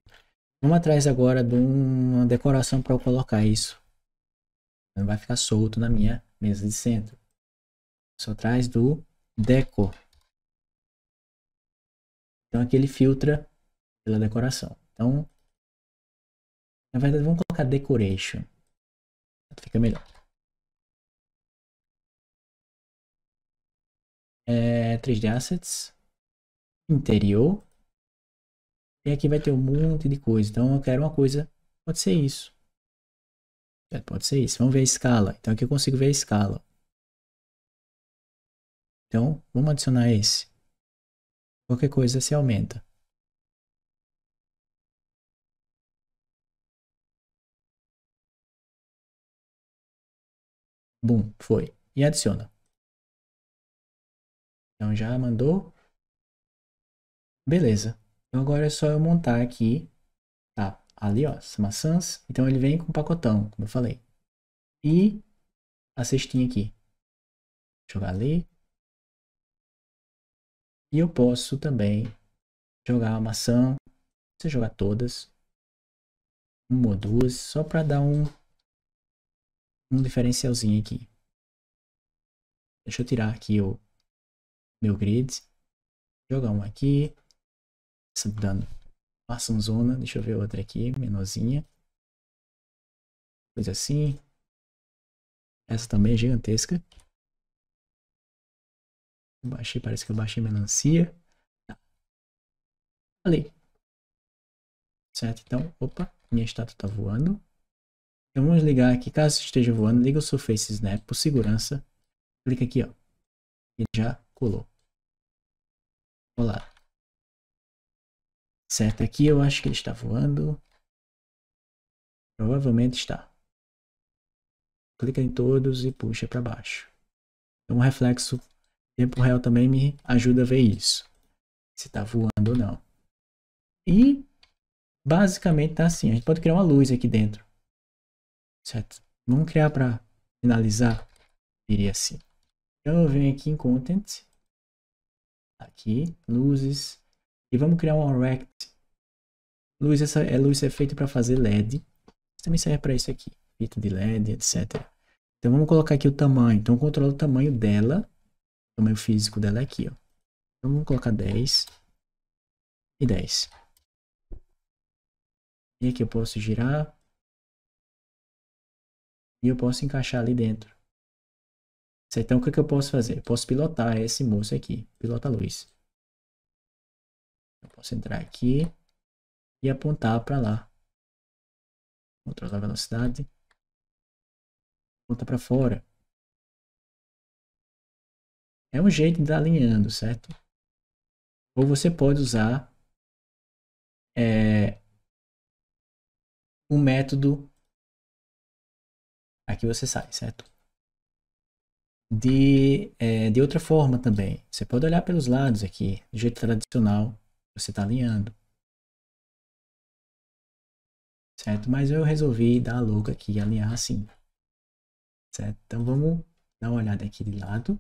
Vamos atrás agora de uma decoração para eu colocar isso. Não vai ficar solto na minha mesa de centro. Só traz do decor. Então aqui ele filtra pela decoração. Então, na verdade, vamos colocar decoration. Fica melhor. É, 3D Assets. Interior. E aqui vai ter um monte de coisa. Então eu quero uma coisa. Pode ser isso. É, pode ser isso. Vamos ver a escala. Então aqui eu consigo ver a escala. Então, vamos adicionar esse. Qualquer coisa se aumenta. Bum, foi. E adiciona. Então já mandou. Beleza. Então agora é só eu montar aqui ali, ó, as maçãs. Então ele vem com o pacotão, como eu falei. E a cestinha aqui. Jogar ali. E eu posso também jogar a maçã. Você jogar todas. Uma ou duas, só para dar um, um diferencialzinho aqui. Deixa eu tirar aqui o meu grid. Jogar um aqui. Dando Façam zona. Deixa eu ver outra aqui, menorzinha. Coisa assim. Essa também é gigantesca. baixei, parece que eu baixei melancia. Tá. Ali. Certo, então, opa, minha estátua tá voando. Então vamos ligar aqui, caso esteja voando, liga o Surface Snap né? por segurança. Clica aqui, ó. E já colou. Colado. Certo, aqui eu acho que ele está voando. Provavelmente está. Clica em todos e puxa para baixo. Então, o reflexo tempo real também me ajuda a ver isso. Se está voando ou não. E basicamente está assim. A gente pode criar uma luz aqui dentro. Certo? Vamos criar para finalizar. Iria assim. Então eu venho aqui em Content. Aqui, luzes. E vamos criar um rect. Luz, essa é, luz é feita para fazer LED. Também serve para isso aqui. Fita de LED, etc. Então vamos colocar aqui o tamanho. Então eu controlo o tamanho dela. O tamanho físico dela é aqui, ó. Então vamos colocar 10 e 10. E aqui eu posso girar. E eu posso encaixar ali dentro. certo Então o que, que eu posso fazer? Eu posso pilotar esse moço aqui. Pilota a luz. Eu posso entrar aqui e apontar para lá. trazer a velocidade. Aponta para fora. É um jeito de estar alinhando, certo? Ou você pode usar é, método. Aqui você sai, certo? De, é, de outra forma também. Você pode olhar pelos lados aqui, do jeito tradicional você está alinhando. Certo? Mas eu resolvi dar a louca aqui e alinhar assim. Certo? Então vamos dar uma olhada aqui de lado.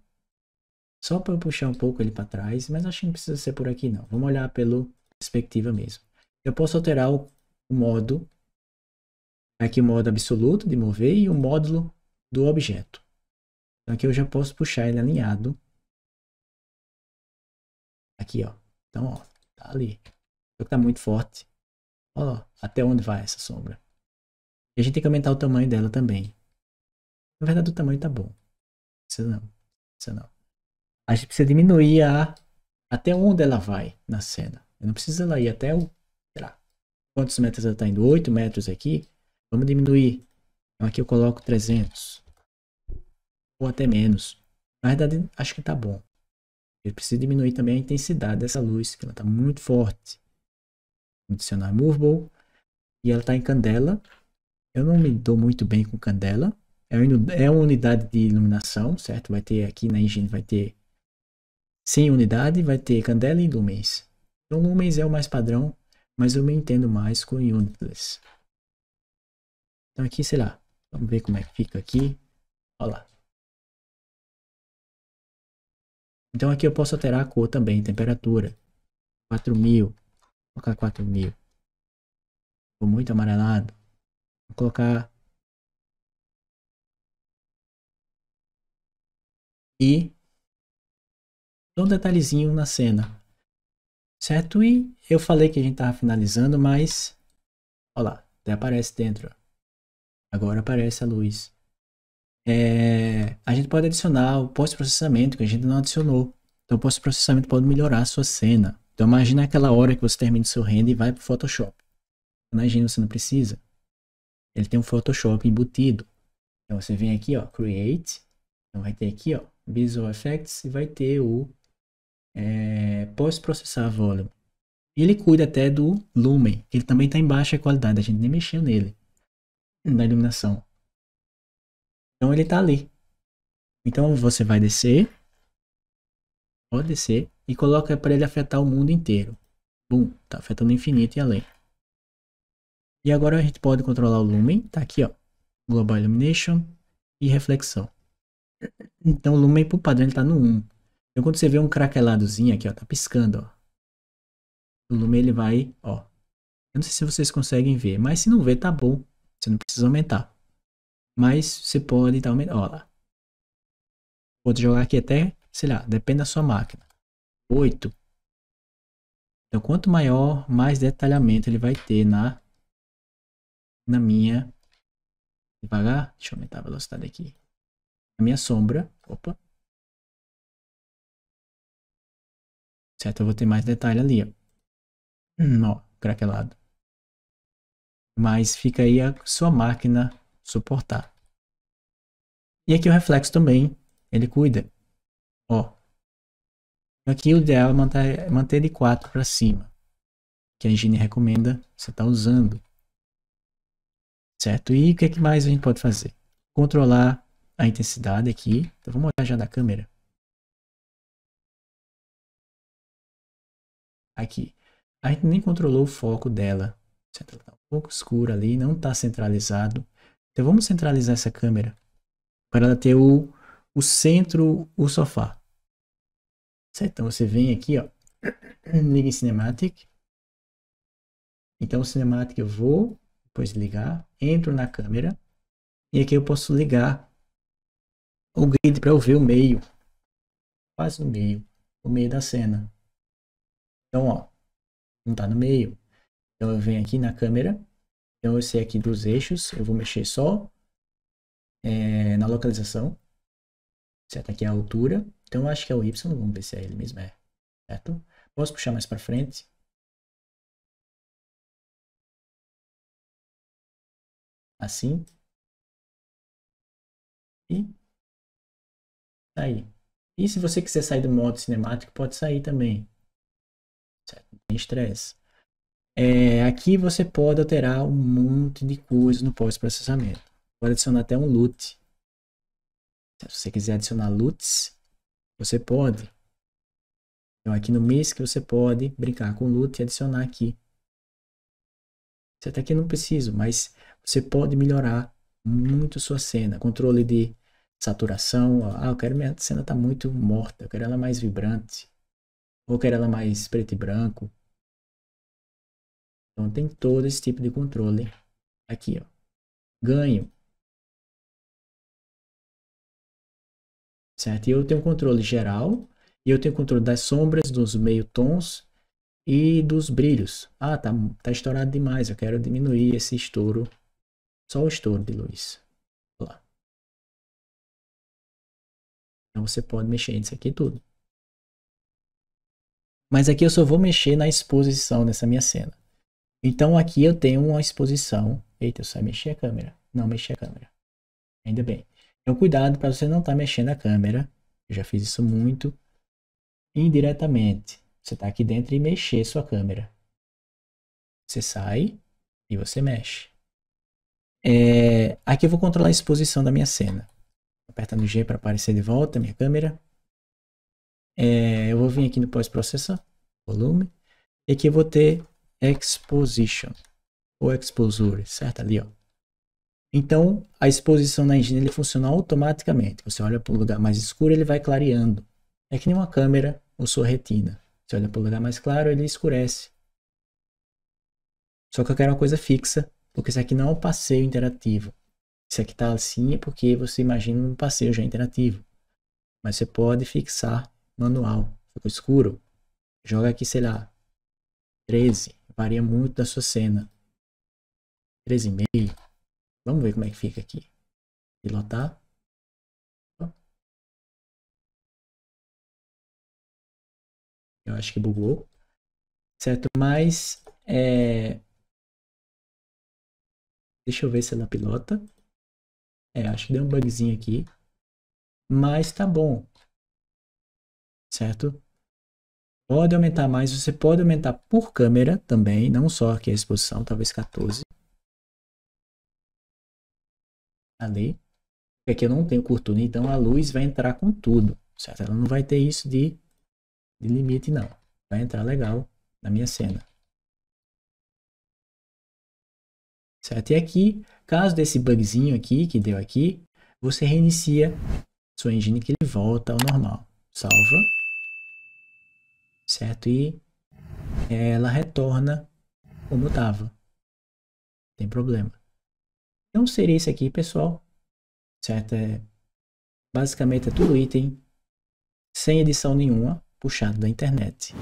Só para eu puxar um pouco ele para trás, mas acho que não precisa ser por aqui não. Vamos olhar pelo perspectiva mesmo. Eu posso alterar o modo, aqui o modo absoluto de mover e o módulo do objeto. Então, aqui eu já posso puxar ele alinhado. Aqui, ó. Então, ó. Tá ali. O que tá muito forte. Ó, até onde vai essa sombra. E a gente tem que aumentar o tamanho dela também. Na verdade, o tamanho tá bom. Não não. Não não. A gente precisa diminuir a... Até onde ela vai na cena. Eu não precisa ela ir até o... Sei lá. Quantos metros ela tá indo? 8 metros aqui. Vamos diminuir. Então aqui eu coloco 300. Ou até menos. Na verdade, acho que tá bom preciso diminuir também a intensidade dessa luz, que ela está muito forte. Vou adicionar Murble. E ela está em candela. Eu não me dou muito bem com candela. É, é uma unidade de iluminação, certo? Vai ter aqui na engine, vai ter 100 unidade, vai ter candela e lumens. Então lumens é o mais padrão, mas eu me entendo mais com unitless. Então aqui, sei lá, vamos ver como é que fica aqui. Olha lá. Então aqui eu posso alterar a cor também, temperatura. 4000. Vou colocar 4000. Ficou muito amarelado. Vou colocar... E... um detalhezinho na cena. Certo? E eu falei que a gente estava finalizando, mas... Olha lá, até aparece dentro. Agora aparece a luz é, a gente pode adicionar o pós-processamento que a gente não adicionou. Então, o pós-processamento pode melhorar a sua cena. Então, imagina aquela hora que você termina o seu render e vai para o Photoshop. Imagina, você não precisa. Ele tem um Photoshop embutido. Então, você vem aqui, ó, Create. Então, vai ter aqui, ó, Visual Effects e vai ter o é, Pós-processar Volume. E ele cuida até do Lumen, que ele também está em baixa qualidade, a gente nem mexeu nele, na iluminação. Então ele tá ali. Então você vai descer. Pode descer. E coloca para ele afetar o mundo inteiro. Bum, tá afetando o infinito e além. E agora a gente pode controlar o lumen. Tá aqui, ó. Global Illumination e reflexão. Então o lumen por padrão ele tá no 1. Então quando você vê um craqueladozinho aqui, ó, tá piscando, ó. O lumen ele vai, ó. Eu não sei se vocês conseguem ver, mas se não ver tá bom. Você não precisa aumentar mas você pode tá aumentar, Olha lá. Pode jogar aqui até, sei lá, depende da sua máquina. 8. Então, quanto maior, mais detalhamento ele vai ter na, na minha... Devagar, deixa eu aumentar a velocidade aqui. Na minha sombra, opa. Certo, eu vou ter mais detalhe ali, ó. Hum, ó, craquelado. Mas fica aí a sua máquina suportar. E aqui o reflexo também, ele cuida. Ó. Aqui o ideal é manter, manter de 4 para cima, que a engine recomenda você estar tá usando. Certo? E o que, é que mais a gente pode fazer? Controlar a intensidade aqui. Então vamos olhar já da câmera. Aqui. A gente nem controlou o foco dela. Certo? Ela tá um pouco escura ali, não está centralizado. Então vamos centralizar essa câmera para ela ter o, o centro, o sofá. Certo? Então você vem aqui, ó, liga em Cinematic. Então Cinematic eu vou, depois ligar, entro na câmera e aqui eu posso ligar o grid para eu ver o meio, quase o meio, o meio da cena. Então, ó, não está no meio. Então eu venho aqui na câmera, então esse aqui dos eixos, eu vou mexer só é, na localização. Certo? Aqui é a altura. Então eu acho que é o Y, vamos ver se é ele mesmo, é. Certo? Posso puxar mais para frente? Assim. E tá aí. E se você quiser sair do modo cinemático, pode sair também. Certo? Não tem estresse. É, aqui você pode alterar um monte de coisa no pós-processamento. Pode adicionar até um LUT. Se você quiser adicionar LUTs, você pode. Então aqui no MISC você pode brincar com LUT e adicionar aqui. você até que não preciso, mas você pode melhorar muito sua cena. Controle de saturação. Ah, eu quero minha cena tá muito morta, eu quero ela mais vibrante. Ou eu quero ela mais preto e branco. Então tem todo esse tipo de controle aqui, ó. Ganho. Certo? E eu tenho controle geral, e eu tenho controle das sombras, dos meio tons e dos brilhos. Ah, tá, tá estourado demais, eu quero diminuir esse estouro, só o estouro de luz. Lá. Então você pode mexer nisso aqui tudo. Mas aqui eu só vou mexer na exposição dessa minha cena. Então aqui eu tenho uma exposição. Eita, eu só mexi a câmera. Não mexi a câmera. Ainda bem. Então cuidado para você não estar tá mexendo a câmera. Eu já fiz isso muito indiretamente. Você está aqui dentro e mexer sua câmera. Você sai e você mexe. É, aqui eu vou controlar a exposição da minha cena. Aperta no G para aparecer de volta minha câmera. É, eu vou vir aqui no pós processor volume. E aqui eu vou ter exposition ou exposure, certo? Ali, ó. Então, a exposição na engine ele funciona automaticamente. Você olha para o lugar mais escuro, ele vai clareando. É que nem uma câmera ou sua retina. Você olha para o lugar mais claro, ele escurece. Só que eu quero uma coisa fixa, porque isso aqui não é um passeio interativo. Isso aqui está assim é porque você imagina um passeio já interativo. Mas você pode fixar manual. Ficou escuro? Joga aqui, sei lá, 13. Varia muito da sua cena. 3,5. Vamos ver como é que fica aqui. Pilotar. Eu acho que bugou. Certo? Mas. É... Deixa eu ver se ela pilota. É, acho que deu um bugzinho aqui. Mas tá bom. Certo? Pode aumentar mais, você pode aumentar por câmera também, não só aqui a exposição, talvez 14. Ali. Porque aqui eu não tenho curtura, então a luz vai entrar com tudo, certo? Ela não vai ter isso de, de limite, não. Vai entrar legal na minha cena. Certo? E aqui, caso desse bugzinho aqui, que deu aqui, você reinicia sua engine que ele volta ao normal. Salva certo? E ela retorna como estava. Tem problema. Então seria isso aqui, pessoal. Certo? É, basicamente é tudo item sem edição nenhuma, puxado da internet.